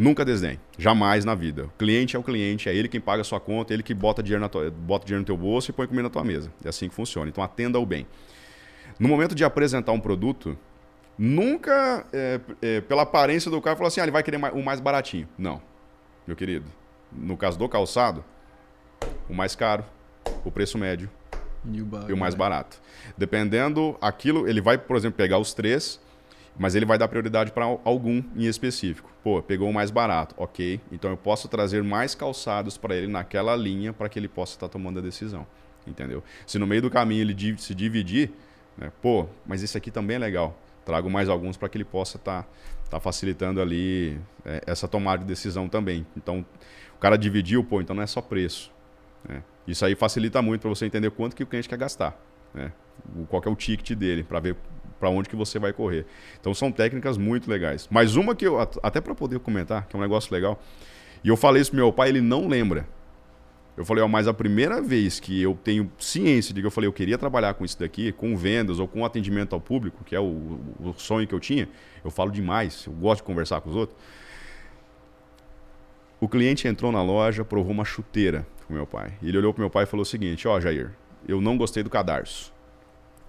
Speaker 2: Nunca desdenhe. Jamais na vida. O cliente é o cliente, é ele quem paga a sua conta, é ele que bota dinheiro, na tua, bota dinheiro no teu bolso e põe comida na tua mesa. É assim que funciona. Então atenda-o bem. No momento de apresentar um produto, nunca, é, é, pela aparência do cara, fala assim, ah, ele vai querer o mais baratinho. Não, meu querido. No caso do calçado, o mais caro, o preço médio e o, e o mais né? barato. Dependendo aquilo, ele vai, por exemplo, pegar os três mas ele vai dar prioridade para algum em específico. Pô, pegou o mais barato, ok. Então eu posso trazer mais calçados para ele naquela linha para que ele possa estar tá tomando a decisão, entendeu? Se no meio do caminho ele se dividir, né? pô, mas esse aqui também é legal. Trago mais alguns para que ele possa estar tá, tá facilitando ali é, essa tomada de decisão também. Então o cara dividiu, pô, então não é só preço. Né? Isso aí facilita muito para você entender quanto que o cliente quer gastar né? Qual é o ticket dele para ver para onde que você vai correr. Então são técnicas muito legais. Mas uma que eu até para poder comentar, que é um negócio legal. E eu falei isso pro meu pai, ele não lembra. Eu falei, ó, mas a primeira vez que eu tenho ciência de que eu falei, eu queria trabalhar com isso daqui, com vendas ou com atendimento ao público, que é o, o sonho que eu tinha, eu falo demais, eu gosto de conversar com os outros. O cliente entrou na loja, provou uma chuteira pro meu pai. Ele olhou pro meu pai e falou o seguinte: Ó, Jair, eu não gostei do cadarço.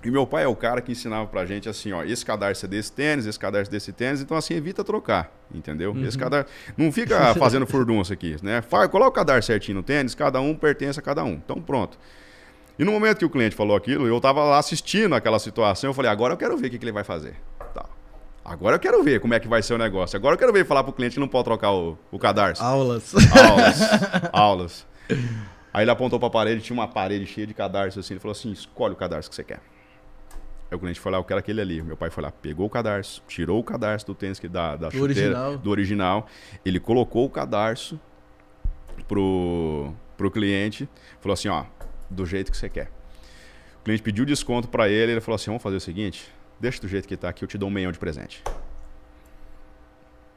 Speaker 2: E meu pai é o cara que ensinava pra gente assim, ó, esse cadarço é desse tênis, esse cadarço é desse tênis, então assim evita trocar, entendeu? Uhum. Esse cadarço não fica *laughs* fazendo furdunça aqui, né? Fala, coloca o cadarço certinho no tênis, cada um pertence a cada um. Então pronto. E no momento que o cliente falou aquilo, eu tava lá assistindo aquela situação, eu falei, agora eu quero ver o que, que ele vai fazer. Tá. Agora eu quero ver como é que vai ser o negócio. Agora eu quero ver falar pro cliente que não pode trocar o, o cadarço. Aulas. Aulas. Aulas. *laughs* Aí ele apontou para a parede, tinha uma parede cheia de cadarços assim. Ele falou assim: escolhe o cadarço que você quer. Aí o cliente falou: ah, eu quero aquele ali. Meu pai falou, pegou o cadarço, tirou o cadarço do tênis que da, da do chuteira, original. do original. Ele colocou o cadarço pro, pro cliente, falou assim: ó, do jeito que você quer. O cliente pediu desconto para ele, ele falou assim: vamos fazer o seguinte, deixa do jeito que tá aqui, eu te dou um meião de presente.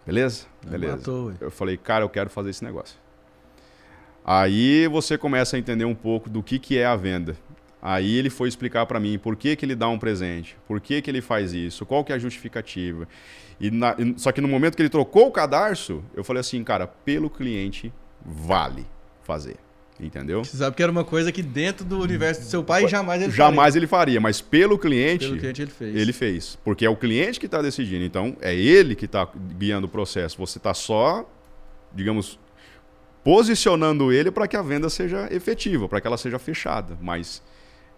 Speaker 2: Beleza? Beleza. Matou, eu falei, cara, eu quero fazer esse negócio. Aí você começa a entender um pouco do que, que é a venda. Aí ele foi explicar para mim por que, que ele dá um presente, por que, que ele faz isso, qual que é a justificativa. E na, só que no momento que ele trocou o cadarço, eu falei assim, cara, pelo cliente vale fazer. Entendeu? Você
Speaker 1: sabe que era uma coisa que dentro do universo do seu pai jamais ele jamais faria.
Speaker 2: ele faria, mas pelo cliente, pelo cliente ele fez. Ele fez, porque é o cliente que está decidindo. Então é ele que está guiando o processo. Você está só, digamos, posicionando ele para que a venda seja efetiva, para que ela seja fechada. Mas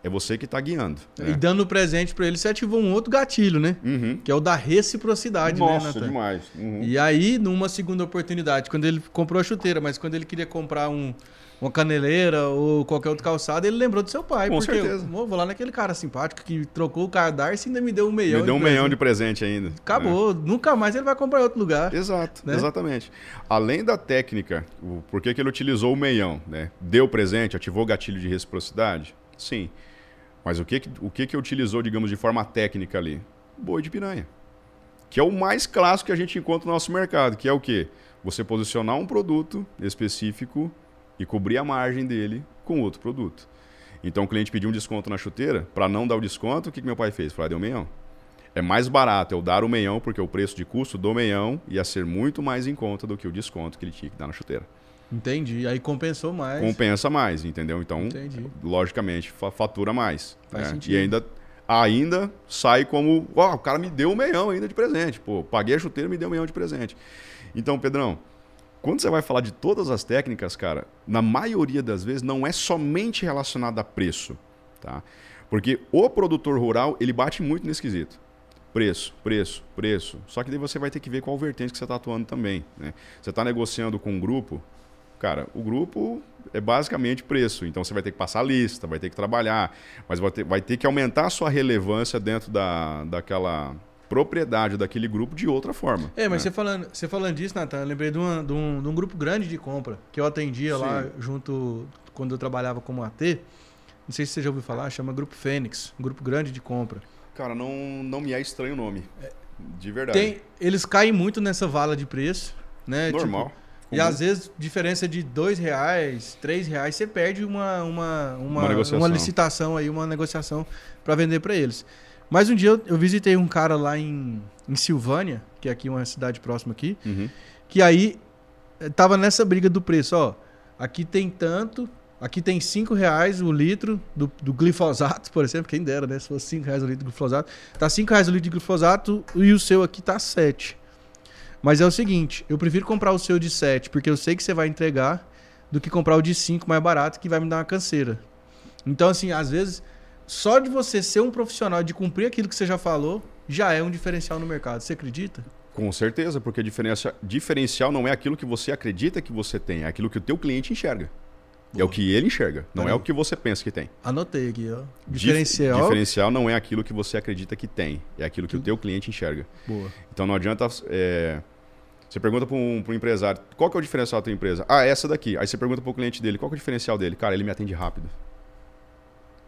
Speaker 2: é você que está
Speaker 1: guiando. Né? E dando presente para ele, você ativou um outro gatilho, né? Uhum. Que é o da reciprocidade, né, Nossa, né, Nathan? demais. Uhum. E aí, numa segunda oportunidade, quando ele comprou a chuteira, mas quando ele queria comprar um uma caneleira ou qualquer outro calçado, ele lembrou do seu pai. Com porque certeza. Eu, vou lá naquele cara simpático que trocou o cadarço e ainda me deu um meião. Me deu um meião de
Speaker 2: presente ainda.
Speaker 1: Acabou. Né? Nunca
Speaker 2: mais ele vai comprar em outro lugar. Exato, né? exatamente. Além da técnica, por que ele utilizou o meião, né? Deu presente, ativou o gatilho de reciprocidade? Sim. Mas o que, o que que utilizou, digamos, de forma técnica ali? Boi de piranha. Que é o mais clássico que a gente encontra no nosso mercado, que é o quê? Você posicionar um produto específico e cobrir a margem dele com outro produto. Então o cliente pediu um desconto na chuteira, para não dar o desconto, o que, que meu pai fez? Falou, ah, deu meião. É mais barato eu dar o meião, porque o preço de custo do meião ia ser muito mais em conta do que o desconto que ele tinha que dar na chuteira.
Speaker 1: Entendi. E aí compensou mais.
Speaker 2: Compensa mais, entendeu? Então, Entendi. logicamente, fatura mais. Faz né? sentido. E ainda, ainda sai como, ó, oh, o cara me deu um meião ainda de presente. Pô, paguei a chuteira e me deu meião de presente. Então, Pedrão, quando você vai falar de todas as técnicas, cara, na maioria das vezes não é somente relacionado a preço, tá? Porque o produtor rural, ele bate muito nesse quesito. Preço, preço, preço. Só que daí você vai ter que ver qual vertente que você está atuando também, né? Você está negociando com um grupo, cara, o grupo é basicamente preço. Então você vai ter que passar a lista, vai ter que trabalhar, mas vai ter, vai ter que aumentar a sua relevância dentro da, daquela propriedade daquele grupo de outra forma. É, mas né? você,
Speaker 1: falando, você falando disso, Natan, eu lembrei de, uma, de, um, de um grupo grande de compra que eu atendia Sim. lá junto quando eu trabalhava como AT. Não sei se você já ouviu falar, chama Grupo Fênix, um grupo grande de compra.
Speaker 2: Cara, não, não me é estranho o nome. É, de verdade. Tem,
Speaker 1: eles caem muito nessa vala de preço, né? Tipo, Normal. Tipo, e às uhum. vezes, diferença de dois reais, três reais, você perde uma, uma, uma, uma, uma licitação aí, uma negociação para vender para eles. Mas um dia eu, eu visitei um cara lá em, em Silvânia, que é aqui uma cidade próxima aqui, uhum. que aí eh, tava nessa briga do preço, ó. Aqui tem tanto, aqui tem 5 reais o litro do, do, glifosato, *laughs* por exemplo, quem dera, né? Se fosse 5 reais o litro do glifosato, tá 5 reais o litro de glifosato e o seu aqui tá 7. Mas é o seguinte, eu prefiro comprar o seu de 7, porque eu sei que você vai entregar, do que comprar o de 5 mais barato, que vai me dar uma canseira. Então, assim, às vezes só de você ser um profissional, de cumprir aquilo que você já falou, já é um diferencial no mercado. Você acredita?
Speaker 2: Com certeza, porque diferença, diferencial não é aquilo que você acredita que você tem, é aquilo que o teu cliente enxerga. Boa. É o que ele enxerga, não é o que você pensa que tem.
Speaker 1: Anotei aqui, ó. Diferencial. Dif diferencial
Speaker 2: não é aquilo que você acredita que tem, é aquilo que, que... o hum. teu cliente enxerga. Boa. Então não adianta. É... Você pergunta para um, um, empresário, qual que é o diferencial da tua empresa? Ah, essa daqui. Aí você pergunta para o cliente dele, qual que é o diferencial dele? Cara, ele me atende rápido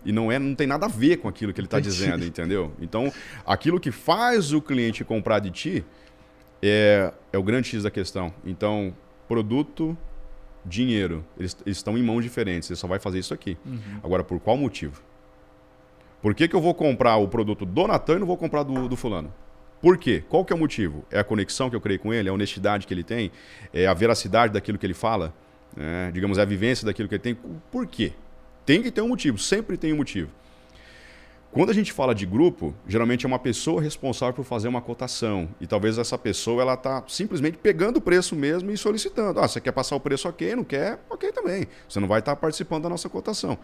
Speaker 2: e não é não tem nada a ver com aquilo que ele está dizendo, entendeu? Então, aquilo que faz o cliente comprar de ti é, é o grande X da questão. Então, produto, dinheiro, eles, eles estão em mãos diferentes, você só vai fazer isso aqui. Uhum. Agora, por qual motivo? Por que, que eu vou comprar o produto do Natan e não vou comprar do, do fulano? Por quê? Qual que é o motivo? É a conexão que eu criei com ele? É a honestidade que ele tem? É a veracidade daquilo que ele fala? É, digamos, é a vivência daquilo que ele tem? Por quê? Tem que ter um motivo, sempre tem um motivo. Quando a gente fala de grupo, geralmente é uma pessoa responsável por fazer uma cotação. E talvez essa pessoa ela está simplesmente pegando o preço mesmo e solicitando. Ah, você quer passar o preço ok, não quer? Ok também. Você não vai estar tá participando da nossa cotação.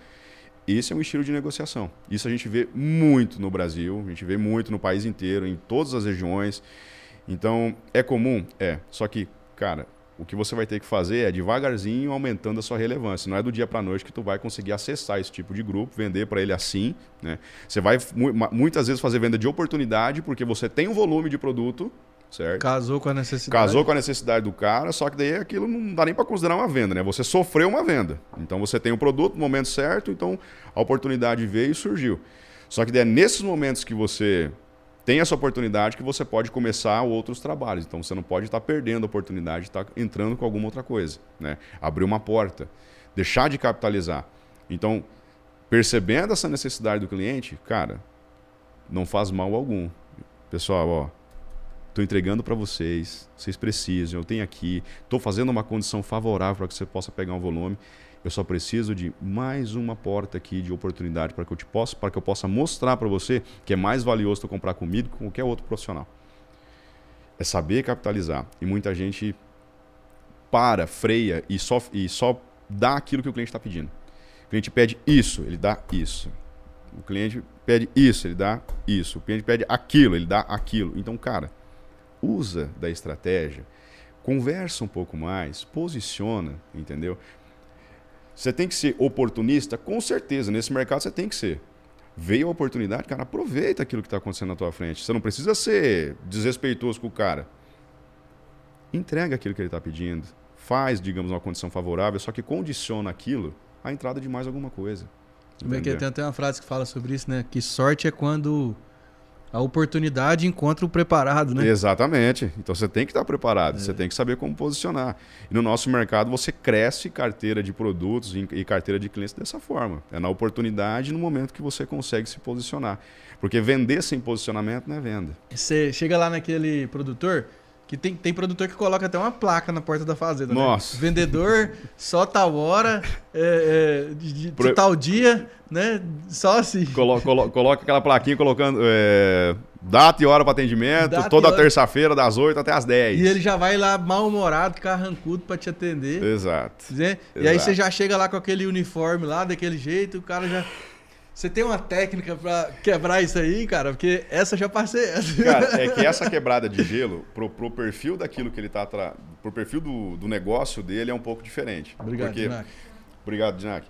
Speaker 2: Esse é um estilo de negociação. Isso a gente vê muito no Brasil, a gente vê muito no país inteiro, em todas as regiões. Então, é comum? É. Só que, cara, o que você vai ter que fazer é devagarzinho aumentando a sua relevância. Não é do dia para noite que tu vai conseguir acessar esse tipo de grupo, vender para ele assim. Né? Você vai muitas vezes fazer venda de oportunidade porque você tem um volume de produto, certo? Casou com a necessidade. Casou com a necessidade do cara, só que daí aquilo não dá nem para considerar uma venda, né? Você sofreu uma venda. Então você tem o um produto no momento certo, então a oportunidade veio e surgiu. Só que daí é nesses momentos que você tem essa oportunidade que você pode começar outros trabalhos. Então você não pode estar perdendo a oportunidade de estar entrando com alguma outra coisa. Né? Abrir uma porta, deixar de capitalizar. Então, percebendo essa necessidade do cliente, cara, não faz mal algum. Pessoal, ó, estou entregando para vocês, vocês precisam, eu tenho aqui, estou fazendo uma condição favorável para que você possa pegar um volume. Eu só preciso de mais uma porta aqui de oportunidade para que eu te possa, para que eu possa mostrar para você que é mais valioso tu comprar comigo que qualquer outro profissional. É saber capitalizar. E muita gente para, freia e só, e só dá aquilo que o cliente está pedindo. O cliente pede isso, ele dá isso. O cliente pede isso, ele dá isso. O cliente pede aquilo, ele dá aquilo. Então, cara, usa da estratégia, conversa um pouco mais, posiciona, entendeu? Você tem que ser oportunista? Com certeza, nesse mercado você tem que ser. Veio a oportunidade, cara, aproveita aquilo que está acontecendo na tua frente. Você não precisa ser desrespeitoso com o cara. Entrega aquilo que ele está pedindo. Faz, digamos, uma condição favorável, só que condiciona aquilo à entrada de mais alguma coisa. Entendeu? Tem
Speaker 1: até uma frase que fala sobre isso, né? Que sorte é quando a oportunidade encontra o preparado, né? Exatamente.
Speaker 2: Então você tem que estar preparado, é. você tem que saber como posicionar. E no nosso mercado você cresce carteira de produtos e carteira de clientes dessa forma. É na oportunidade, no momento que você consegue se posicionar. Porque vender sem posicionamento não é venda.
Speaker 1: Você chega lá naquele produtor, que tem, tem produtor que coloca até uma placa na porta da fazenda. Né? Nossa. Né? Vendedor, só tal hora, é, é, de, de, Pro... tal dia, né? Só assim. Colo, colo,
Speaker 2: coloca aquela plaquinha colocando é, data e hora para atendimento, data toda terça-feira, das 8 até as 10.
Speaker 1: E ele já vai lá mal-humorado, carrancudo para te atender.
Speaker 2: Exato.
Speaker 1: Né? Exato. E aí você já chega lá com aquele uniforme lá, daquele jeito, o cara já. Você tem uma técnica para quebrar isso aí, cara? Porque essa já passei. Cara, é que *laughs* essa
Speaker 2: quebrada de gelo, pro, pro perfil daquilo que ele tá. atrás, pro perfil do, do negócio dele é um pouco diferente. Obrigado, porque... Obrigado, Jack.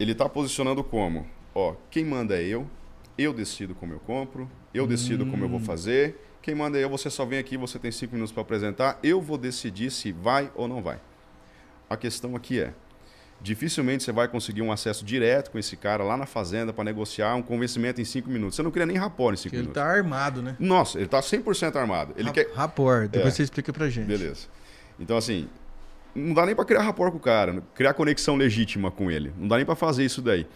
Speaker 2: Ele tá posicionando como? Ó, quem manda é eu, eu decido como eu compro, eu decido hum. como eu vou hum. fazer. Quem manda é eu, você só vem aqui, você tem cinco minutos para apresentar, eu vou decidir se vai ou não vai. A questão aqui é, dificilmente você vai conseguir um acesso direto com esse cara lá na fazenda para negociar um convencimento em cinco minutos. Você não cria nem rapor em cinco minutos.
Speaker 1: Ele tá armado, né?
Speaker 2: Nossa, ele tá 100% armado. Ele Ra quer... Rapor, depois é. você explica pra gente. Beleza. Então, assim, não dá nem para criar rapor com o cara, criar conexão legítima com ele. Não dá nem para fazer isso daí.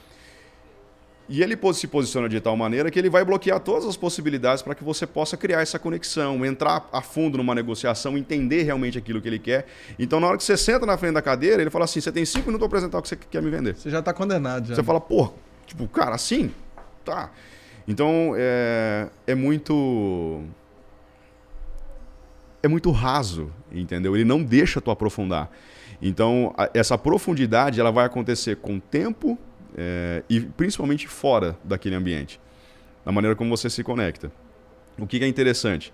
Speaker 2: E ele se posiciona de tal maneira que ele vai bloquear todas as possibilidades para que você possa criar essa conexão, entrar a fundo numa negociação, entender realmente aquilo que ele quer. Então, na hora que você senta na frente da cadeira, ele fala assim: você tem cinco minutos para apresentar o que você quer me vender. Você
Speaker 1: já está condenado.
Speaker 2: Já. Você fala, pô, tipo, cara, assim? Tá. Então, é, é muito. É muito raso, entendeu? Ele não deixa tu aprofundar. Então, essa profundidade ela vai acontecer com tempo é, e principalmente fora daquele ambiente, na maneira como você se conecta. O que é interessante?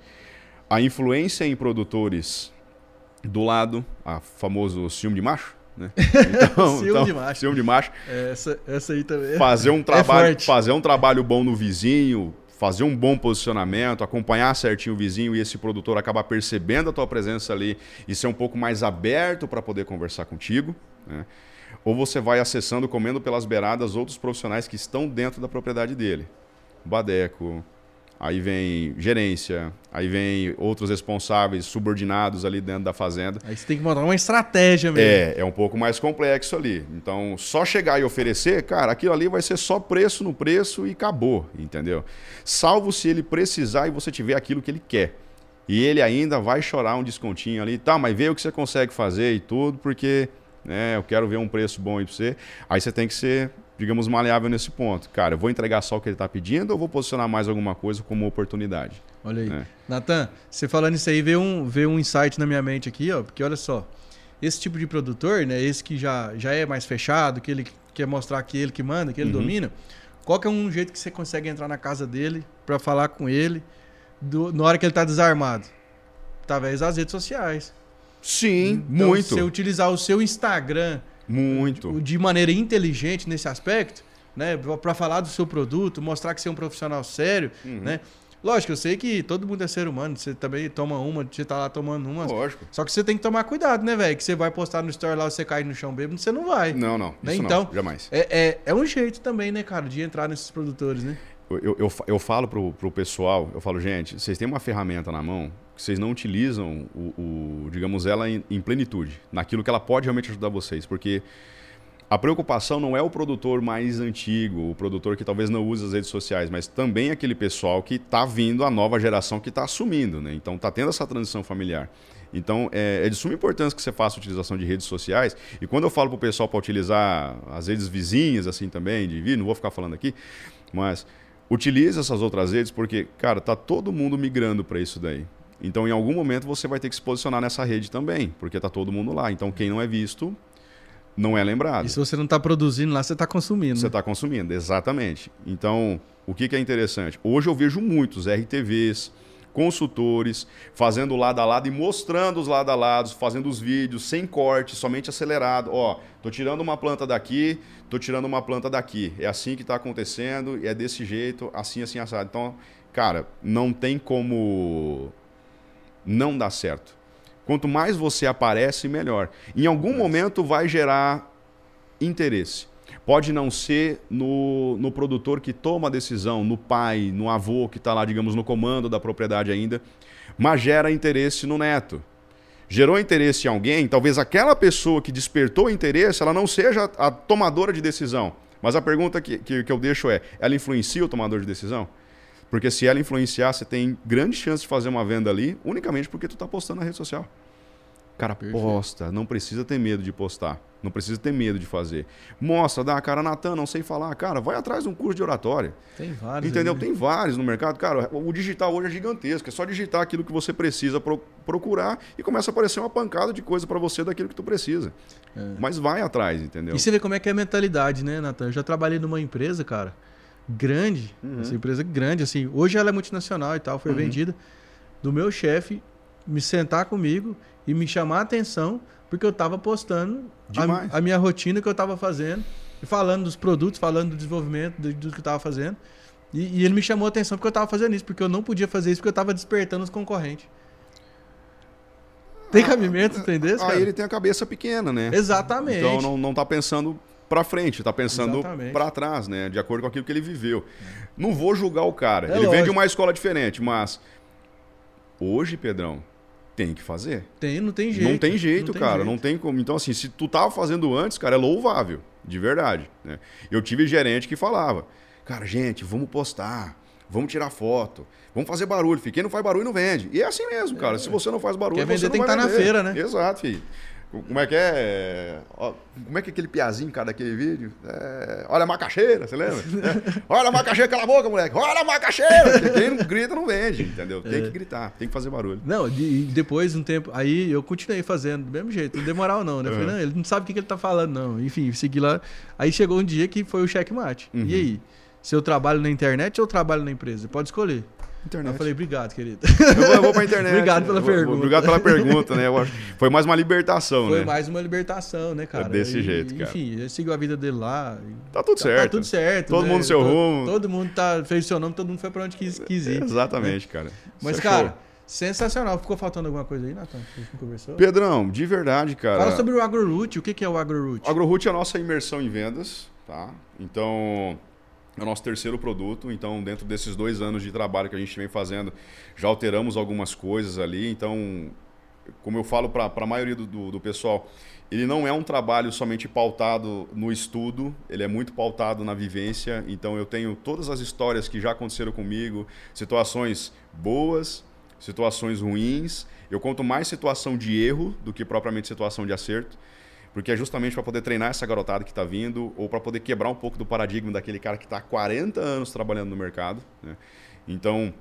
Speaker 2: A influência em produtores do lado, a famoso ciúme de macho, né? *laughs* Então, ciúme, então, de macho. ciúme de macho.
Speaker 1: É, essa, essa aí também. É- fazer um é trabalho, é
Speaker 2: fazer um trabalho bom no vizinho, fazer um bom posicionamento, acompanhar certinho o vizinho e esse produtor acabar percebendo a tua presença ali e ser um pouco mais aberto para poder conversar contigo, né? ou você vai acessando, comendo pelas beiradas outros profissionais que estão dentro da propriedade dele. Badeco, aí vem gerência, aí vem outros responsáveis subordinados ali dentro da fazenda. Aí você tem que
Speaker 1: montar uma estratégia mesmo.
Speaker 2: É, é um pouco mais complexo ali. Então, só chegar e oferecer, cara, aquilo ali vai ser só preço no preço e acabou, entendeu? Salvo se ele precisar e você tiver aquilo que ele quer. E ele ainda vai chorar um descontinho ali, tá, mas vê o que você consegue fazer e tudo, porque né? Eu quero ver um preço bom aí para você. Aí você tem que ser, digamos, maleável nesse ponto. Cara, eu vou entregar só o que ele está pedindo ou vou posicionar mais alguma coisa como oportunidade? Olha aí. Né?
Speaker 1: Natan, você falando isso aí, veio um, veio um insight na minha mente aqui, ó, porque olha só. Esse tipo de produtor, né? Esse que já, já é mais fechado, que ele quer mostrar que ele que manda, que ele uhum. domina. Qual que é um jeito que você consegue entrar na casa dele para falar com ele do, na hora que ele está desarmado? Através das redes sociais. Sim, então, muito. você utilizar o seu Instagram muito eh, de maneira inteligente nesse aspecto, né, para falar do seu produto, mostrar que você é um profissional sério, uhum. né? Lógico, eu sei que todo mundo é ser humano, você também toma uma, você tá lá tomando uma. Lógico. Só que você tem que tomar cuidado, né, velho? Que você vai postar no story lá, você cai no chão bêbado, você não vai. Não, não. Né? então, não, jamais. É, é, é, um jeito também, né, cara, de entrar nesses produtores, né?
Speaker 2: Eu, eu, eu, eu falo pro, pro pessoal, eu falo, gente, vocês têm uma ferramenta na mão vocês não utilizam o, o digamos ela em, em, plenitude, naquilo que ela pode realmente ajudar vocês, porque a preocupação não é o produtor mais antigo, o produtor que talvez não use as redes sociais, mas também aquele pessoal que está vindo, a nova geração que está assumindo, né? Então está tendo essa transição familiar. Então é, é, de suma importância que você faça a utilização de redes sociais. E quando eu falo para o pessoal para utilizar as redes vizinhas, assim também, de vir, não vou ficar falando aqui, mas utilize essas outras redes porque, cara, tá todo mundo migrando para isso daí. Então, em algum momento, você vai ter que se posicionar nessa rede também, porque está todo mundo lá. Então, quem não é visto não é lembrado. E se você não está produzindo lá, você está consumindo. Você está né? Tá consumindo, exatamente. Então, o que, que é interessante? Hoje eu vejo muitos RTVs, consultores, fazendo lado a lado e mostrando os lado a lado, fazendo os vídeos sem corte, somente acelerado. Ó, tô tirando uma planta daqui, tô tirando uma planta daqui. É assim que está acontecendo, é desse jeito, assim, assim, assado. Então, cara, não tem como não dá certo. Quanto mais você aparece, melhor. Em algum momento vai gerar interesse. Pode não ser no, no produtor que toma a decisão, no pai, no avô que está lá, digamos, no comando da propriedade ainda, mas gera interesse no neto. Gerou interesse em alguém, talvez aquela pessoa que despertou interesse, ela não seja a tomadora de decisão. Mas a pergunta que, que, que eu deixo é: ela influencia o tomador de decisão? Porque se ela influenciar, você tem grande chance de fazer uma venda ali, unicamente porque tu está postando na rede social. Cara, Perfeito. posta, não precisa ter medo de postar, não precisa ter medo de fazer. Mostra, dá a cara, Natan, não sei falar. Cara, vai atrás de um curso de oratória.
Speaker 1: Tem vários. Entendeu?
Speaker 2: Aí. Tem vários no mercado. Cara, o digital hoje é gigantesco, é só digitar aquilo que você precisa procurar e começa a aparecer uma pancada de coisa para você daquilo que tu precisa. É. Mas vai atrás, entendeu? E você
Speaker 1: vê como é que é a mentalidade, né, Natan? Eu já trabalhei numa empresa, cara, grande, uhum. essa empresa grande, assim, hoje ela é multinacional e tal, foi uhum. vendida, do meu chefe me sentar comigo e me chamar a atenção, porque eu estava postando a, a, minha rotina que eu estava fazendo, falando dos produtos, falando do desenvolvimento, do, do que eu estava fazendo. E, e, ele me chamou a atenção porque eu estava fazendo isso, porque eu não podia fazer isso, porque eu estava despertando os concorrentes. Tem cabimento, ah, entendeu? Aí ah, cara? ele tem a cabeça pequena, né? Exatamente. Então não, não tá
Speaker 2: pensando para frente, tá pensando para trás, né? De acordo com aquilo que ele viveu. É. Não vou julgar o cara. É ele lógico. vem de uma escola diferente, mas hoje, Pedrão, tem que fazer.
Speaker 1: Tem, não tem jeito. Não tem jeito, não tem cara. Jeito.
Speaker 2: Não tem como. Então, assim, se tu tava fazendo antes, cara, é louvável. De verdade. Né? Eu tive gerente que falava, cara, gente, vamos postar. Vamos tirar foto, vamos fazer barulho. Quem não faz barulho não vende. E é assim mesmo, cara. É. Se você não faz barulho, Quer vender, você não tem que estar tá na feira, né? Exato, filho. Como é que é? Como é que é aquele piazinho, cara, daquele vídeo? É... olha a macaxeira, você lembra? *laughs* É, olha a macaxeira, cala a boca, moleque! Olha
Speaker 1: a macaxeira! *laughs* Quem não grita não vende, entendeu? Tem é. que gritar, tem que fazer barulho. Não, e depois, um tempo, aí eu continuei fazendo do mesmo jeito, não deu moral não, né? Uhum. Falei, é. não, ele não sabe o que, que ele tá falando, não. Enfim, segui lá. Aí chegou um dia que foi o checkmate. Uhum. E aí? Se eu trabalho na internet ou eu trabalho na empresa? Pode escolher. Internet. Eu falei, obrigado, querido. Eu vou, eu vou pra *laughs* internet. obrigado pela né? vou, pergunta. Obrigado pela pergunta, né? Eu acho que foi mais uma libertação, foi né? Foi mais uma libertação, né, é cara? É desse e, jeito, cara. Enfim, ele seguiu a vida dele lá. Tá tudo tá, certo. Tá tudo certo. Todo né? mundo no seu todo, rumo. Todo mundo tá, fez seu nome, todo mundo foi pra onde quis, quis ir. Né? Exatamente, né? cara. Mas, é cara. Sensacional. Ficou faltando alguma coisa aí, Natan? conversou?
Speaker 2: Pedrão, de verdade, cara. Fala sobre
Speaker 1: o AgroRoot. O que é o AgroRoot? O AgroRoot é a
Speaker 2: nossa imersão em vendas, tá? Então, é o nosso terceiro produto, então dentro desses dois anos de trabalho que a gente vem fazendo, já alteramos algumas coisas ali. Então, como eu falo para a maioria do, do, do pessoal, ele não é um trabalho somente pautado no estudo, ele é muito pautado na vivência. Então eu tenho todas as histórias que já aconteceram comigo, situações boas, situações ruins. Eu conto mais situação de erro do que propriamente situação de acerto. Porque é justamente para poder treinar essa garotada que está vindo, ou para poder quebrar um pouco do paradigma daquele cara que está há 40 anos trabalhando no mercado. Né? Então,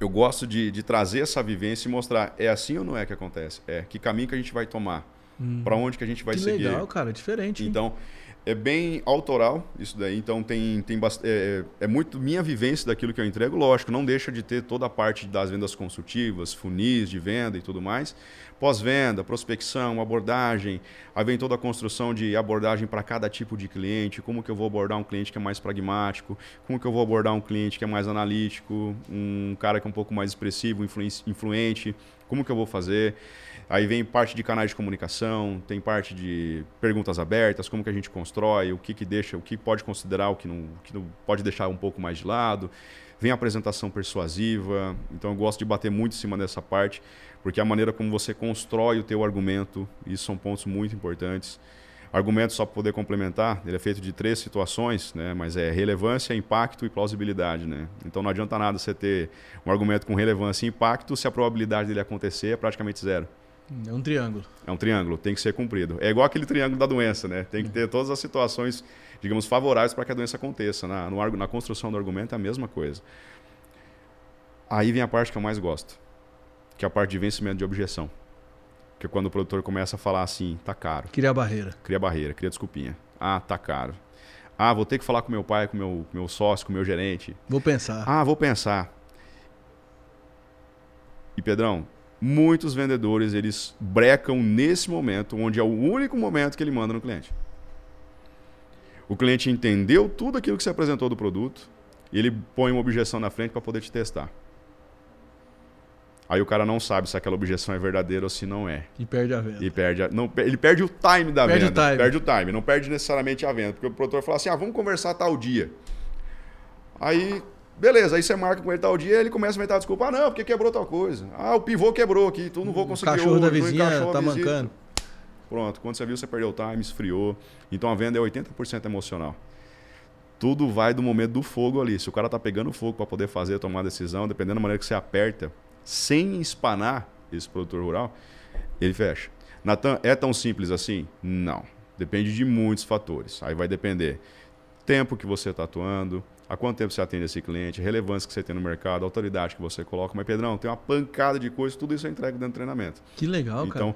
Speaker 2: eu gosto de, de, trazer essa vivência e mostrar: é assim ou não é que acontece? É, que caminho que a gente vai tomar? Hum. Para onde que a gente vai que seguir? Legal, cara, é diferente. Hein? Então, é bem autoral isso daí, então tem, tem é, é, é, muito minha vivência daquilo que eu entrego, lógico, não deixa de ter toda a parte das vendas consultivas, funis de venda e tudo mais, pós-venda, prospecção, abordagem. Aí vem toda a construção de abordagem para cada tipo de cliente, como que eu vou abordar um cliente que é mais pragmático, como que eu vou abordar um cliente que é mais analítico, um cara que é um pouco mais expressivo, influente, como que eu vou fazer. Aí vem parte de canais de comunicação, tem parte de perguntas abertas, como que a gente constrói, o que, que deixa, o que pode considerar, o que não, o que não pode deixar um pouco mais de lado. Vem apresentação persuasiva. Então eu gosto de bater muito em cima dessa parte, porque é a maneira como você constrói o teu argumento, isso são pontos muito importantes. Argumento, só para poder complementar, ele é feito de três situações, né? mas é relevância, impacto e plausibilidade. Né? Então não adianta nada você ter um argumento com relevância e impacto se a probabilidade dele acontecer é praticamente zero. É um triângulo. É um triângulo, tem que ser cumprido. É igual aquele triângulo da doença, né? Tem que ter todas as situações, digamos, favoráveis para que a doença aconteça. Na, no, na construção do argumento é a mesma coisa. Aí vem a parte que eu mais gosto, que é a parte de vencimento de objeção. Que é quando o produtor começa a falar assim, tá caro. Cria barreira. Cria barreira, cria desculpinha. Ah, tá caro. Ah, vou ter que falar com meu pai, com meu, meu sócio, com meu gerente. Vou pensar. Ah, vou pensar. E Pedrão, muitos vendedores eles brecam nesse momento, onde é o único momento que ele manda no cliente. O cliente entendeu tudo aquilo que você apresentou do produto, e ele põe uma objeção na frente para poder te testar. Aí o cara não sabe se aquela objeção é verdadeira ou se não é. E perde a venda. E perde a, não, ele perde o time da perde venda. O time. Perde o time. Não perde necessariamente a venda. Porque o produtor fala assim: ah, vamos conversar tal dia. Aí Beleza, aí você marca com ele tal dia, ele começa a inventar desculpa. Ah, não, porque quebrou tal coisa. Ah, o pivô quebrou aqui, tu não vou conseguir. O cachorro hoje, da vizinha tá mancando. Pronto, quando você viu, você perdeu o time, esfriou. Então a venda é 80% emocional. Tudo vai do momento do fogo ali. Se o cara tá pegando fogo para poder fazer, tomar decisão, dependendo da maneira que você aperta, sem espanar esse produtor rural, ele fecha. Natan, é tão simples assim? Não. Depende de muitos fatores. Aí vai depender tempo que você está atuando, há quanto tempo você atende esse cliente, relevância que você tem no mercado, autoridade que você coloca. Mas, Pedrão, tem uma pancada de coisas, tudo isso é entregue dentro do treinamento.
Speaker 1: Que legal, então, cara. Então,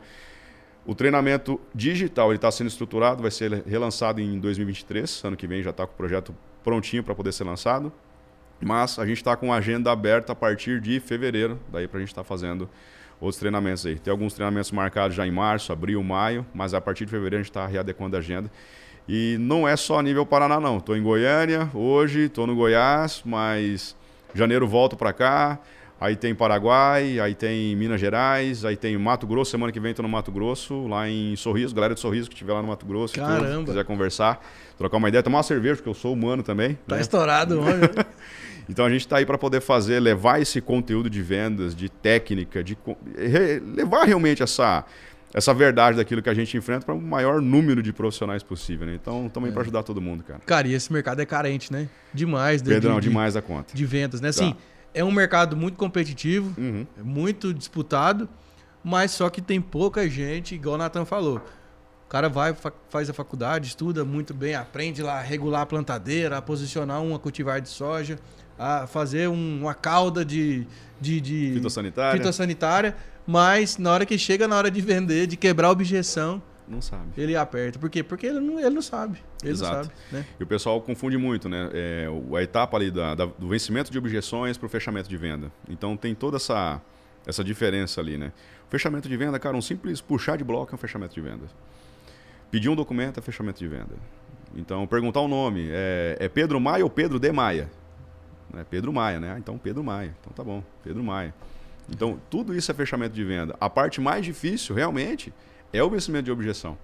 Speaker 2: o treinamento digital está sendo estruturado, vai ser relançado em 2023, ano que vem já está com o projeto prontinho para poder ser lançado. Mas a gente está com a agenda aberta a partir de fevereiro, daí para a gente estar tá fazendo outros treinamentos aí. Tem alguns treinamentos marcados já em março, abril, maio, mas a partir de fevereiro a gente está readequando a agenda. E não é só nível Paraná, não. Estou em Goiânia hoje, estou no Goiás, mas janeiro volto para cá. Aí tem Paraguai, aí tem Minas Gerais, aí tem Mato Grosso. Semana que vem estou no Mato Grosso, lá em Sorriso. Galera de Sorriso que estiver lá no Mato Grosso, Caramba. quiser conversar, trocar uma ideia, tomar uma cerveja, porque eu sou humano também. Tá né? estourado, mano. Né? *laughs* Então a gente está aí para poder fazer, levar esse conteúdo de vendas, de técnica, de levar realmente essa essa verdade daquilo que a gente enfrenta para o um maior número de profissionais possível, né? Então, também é. para ajudar todo mundo, cara.
Speaker 1: Cara, e esse mercado é carente, né? Demais. Né? De, Pedrão, de, demais a conta. De vendas, né? Tá. Assim, tá. é um mercado muito competitivo, uhum. É muito disputado, mas só que tem pouca gente, igual o Nathan falou. O cara vai, faz a faculdade, estuda muito bem, aprende lá a regular a plantadeira, a posicionar uma cultivar de soja, a fazer um, uma cauda de, de, de... Fitossanitária. Fitossanitária mas na hora que chega na hora de vender, de quebrar a objeção, não sabe. Ele aperta. Por quê? Porque ele não, ele não sabe. Ele Exato. não sabe. Né?
Speaker 2: E o pessoal confunde muito, né? É, a etapa ali da, da, do vencimento de objeções para o fechamento de venda. Então tem toda essa, essa diferença ali, né? fechamento de venda, cara, um simples puxar de bloco é um fechamento de venda. Pedir um documento é fechamento de venda. Então, perguntar o nome. É, é Pedro Maia ou Pedro de Maia? É Pedro Maia, né? Ah, então Pedro Maia. Então tá bom, Pedro Maia. Então, tudo isso é fechamento de venda. A parte mais difícil, realmente, é o vencimento de objeção.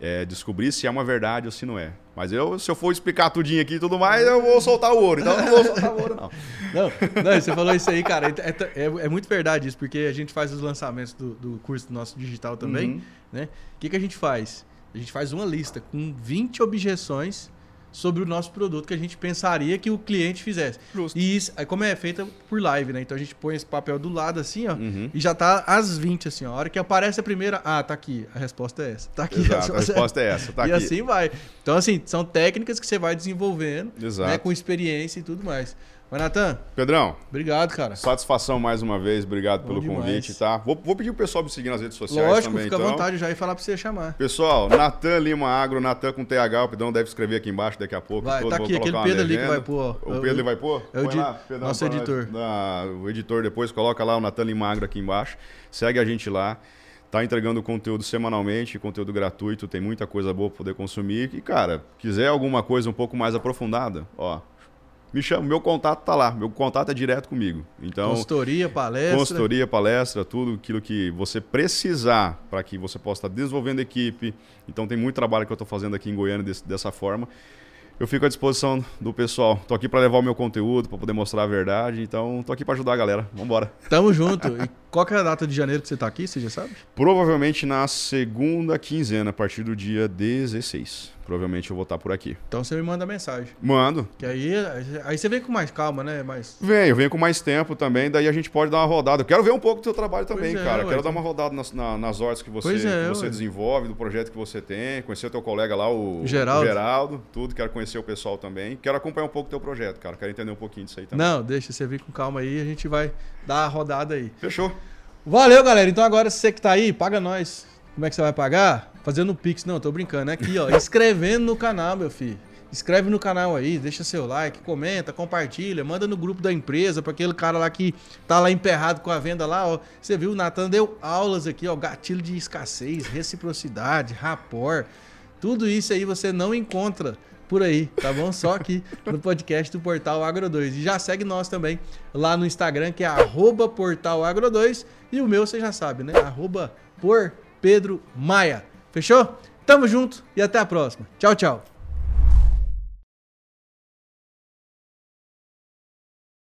Speaker 2: É descobrir se é uma verdade ou se
Speaker 1: não é. Mas eu, se eu for explicar tudinho aqui e tudo mais, eu vou soltar o ouro. Então, eu não vou *laughs* soltar o ouro, não. não, não você falou isso aí, cara. É, é, é, muito verdade isso, porque a gente faz os lançamentos do, do curso do nosso digital também. Uhum. Né? O que, que a gente faz? A gente faz uma lista com 20 objeções sobre o nosso produto que a gente pensaria que o cliente fizesse. Justo. E isso, como é feita por live, né? Então a gente põe esse papel do lado assim, ó, uhum. e já tá às 20 assim, ó. A hora que aparece a primeira, ah, tá aqui, a resposta é essa. Tá aqui, Exato, *laughs* a resposta é essa, tá e aqui. E assim vai. Então assim, são técnicas que você vai desenvolvendo, né, Exato. Né, com experiência e tudo mais. Vai, Natan.
Speaker 2: Pedrão. Obrigado, cara. Satisfação mais uma vez, obrigado Bom pelo demais. convite, tá? Vou, vou pedir o pessoal me seguir nas redes sociais Lógico, também, fica então. à vontade
Speaker 1: já e falar pra você chamar.
Speaker 2: Pessoal, Natan Lima Agro, Natan com TH, o Pedrão deve escrever aqui embaixo daqui a pouco. Vai, tá aqui, aquele Pedro ali que vai pôr. O Pedro vai pôr? É o lá, nosso editor. Na, o editor depois coloca lá o Natan Lima Agro aqui embaixo, segue a gente lá. Tá entregando conteúdo semanalmente, conteúdo gratuito, tem muita coisa boa pra poder consumir. E, cara, quiser alguma coisa um pouco mais aprofundada, ó, me chama, meu contato tá lá, meu contato é direto comigo. Então, consultoria,
Speaker 1: palestra. Consultoria,
Speaker 2: palestra, tudo aquilo que você precisar para que você possa estar tá desenvolvendo equipe. Então tem muito trabalho que eu estou fazendo aqui em Goiânia desse, dessa forma. Eu fico à disposição do pessoal. Estou aqui para levar o meu conteúdo, para poder mostrar a verdade. Então, estou aqui para ajudar a galera. Vamos embora.
Speaker 1: Tamo junto. E qual que é a data de janeiro que você está aqui, você já sabe?
Speaker 2: Provavelmente na segunda quinzena, a partir do dia 16. Provavelmente eu vou estar por aqui.
Speaker 1: Então você me manda mensagem. Mando. Que aí, aí você vem com mais calma, né? Mais...
Speaker 2: Venho, venho com mais tempo também, daí a gente pode dar uma rodada. Eu quero ver um pouco do seu trabalho também, é, cara. quero dar então. uma rodada nas, na, nas horas que você, é, que você desenvolve, do projeto que você tem, conhecer o teu colega lá, o Geraldo. o Geraldo, tudo. Quero conhecer o pessoal também. Quero acompanhar um pouco o teu projeto, cara. Quero entender um pouquinho disso aí também.
Speaker 1: Não, deixa você vir com calma aí, a gente vai dar a rodada aí. Fechou. Valeu, galera. Então agora você que tá aí, paga nós. Como é que você vai pagar? Fazendo pix, não, tô brincando. É aqui, ó. *laughs* Inscrevendo no canal, meu filho. Inscreve no canal aí, deixa seu like, comenta, compartilha, manda no grupo da empresa para aquele cara lá que tá lá emperrado com a venda lá, ó. Você viu, o Natan deu aulas aqui, ó, gatilho de escassez, reciprocidade, rapport. Tudo isso aí você não encontra por aí, tá bom? Só aqui no podcast do Portal Agro 2. E já segue nós também lá no Instagram, que é portalagro2. E o meu você já sabe, né? Arroba por Pedro Maia. Fechou? Tamo junto e até a próxima. Tchau, tchau.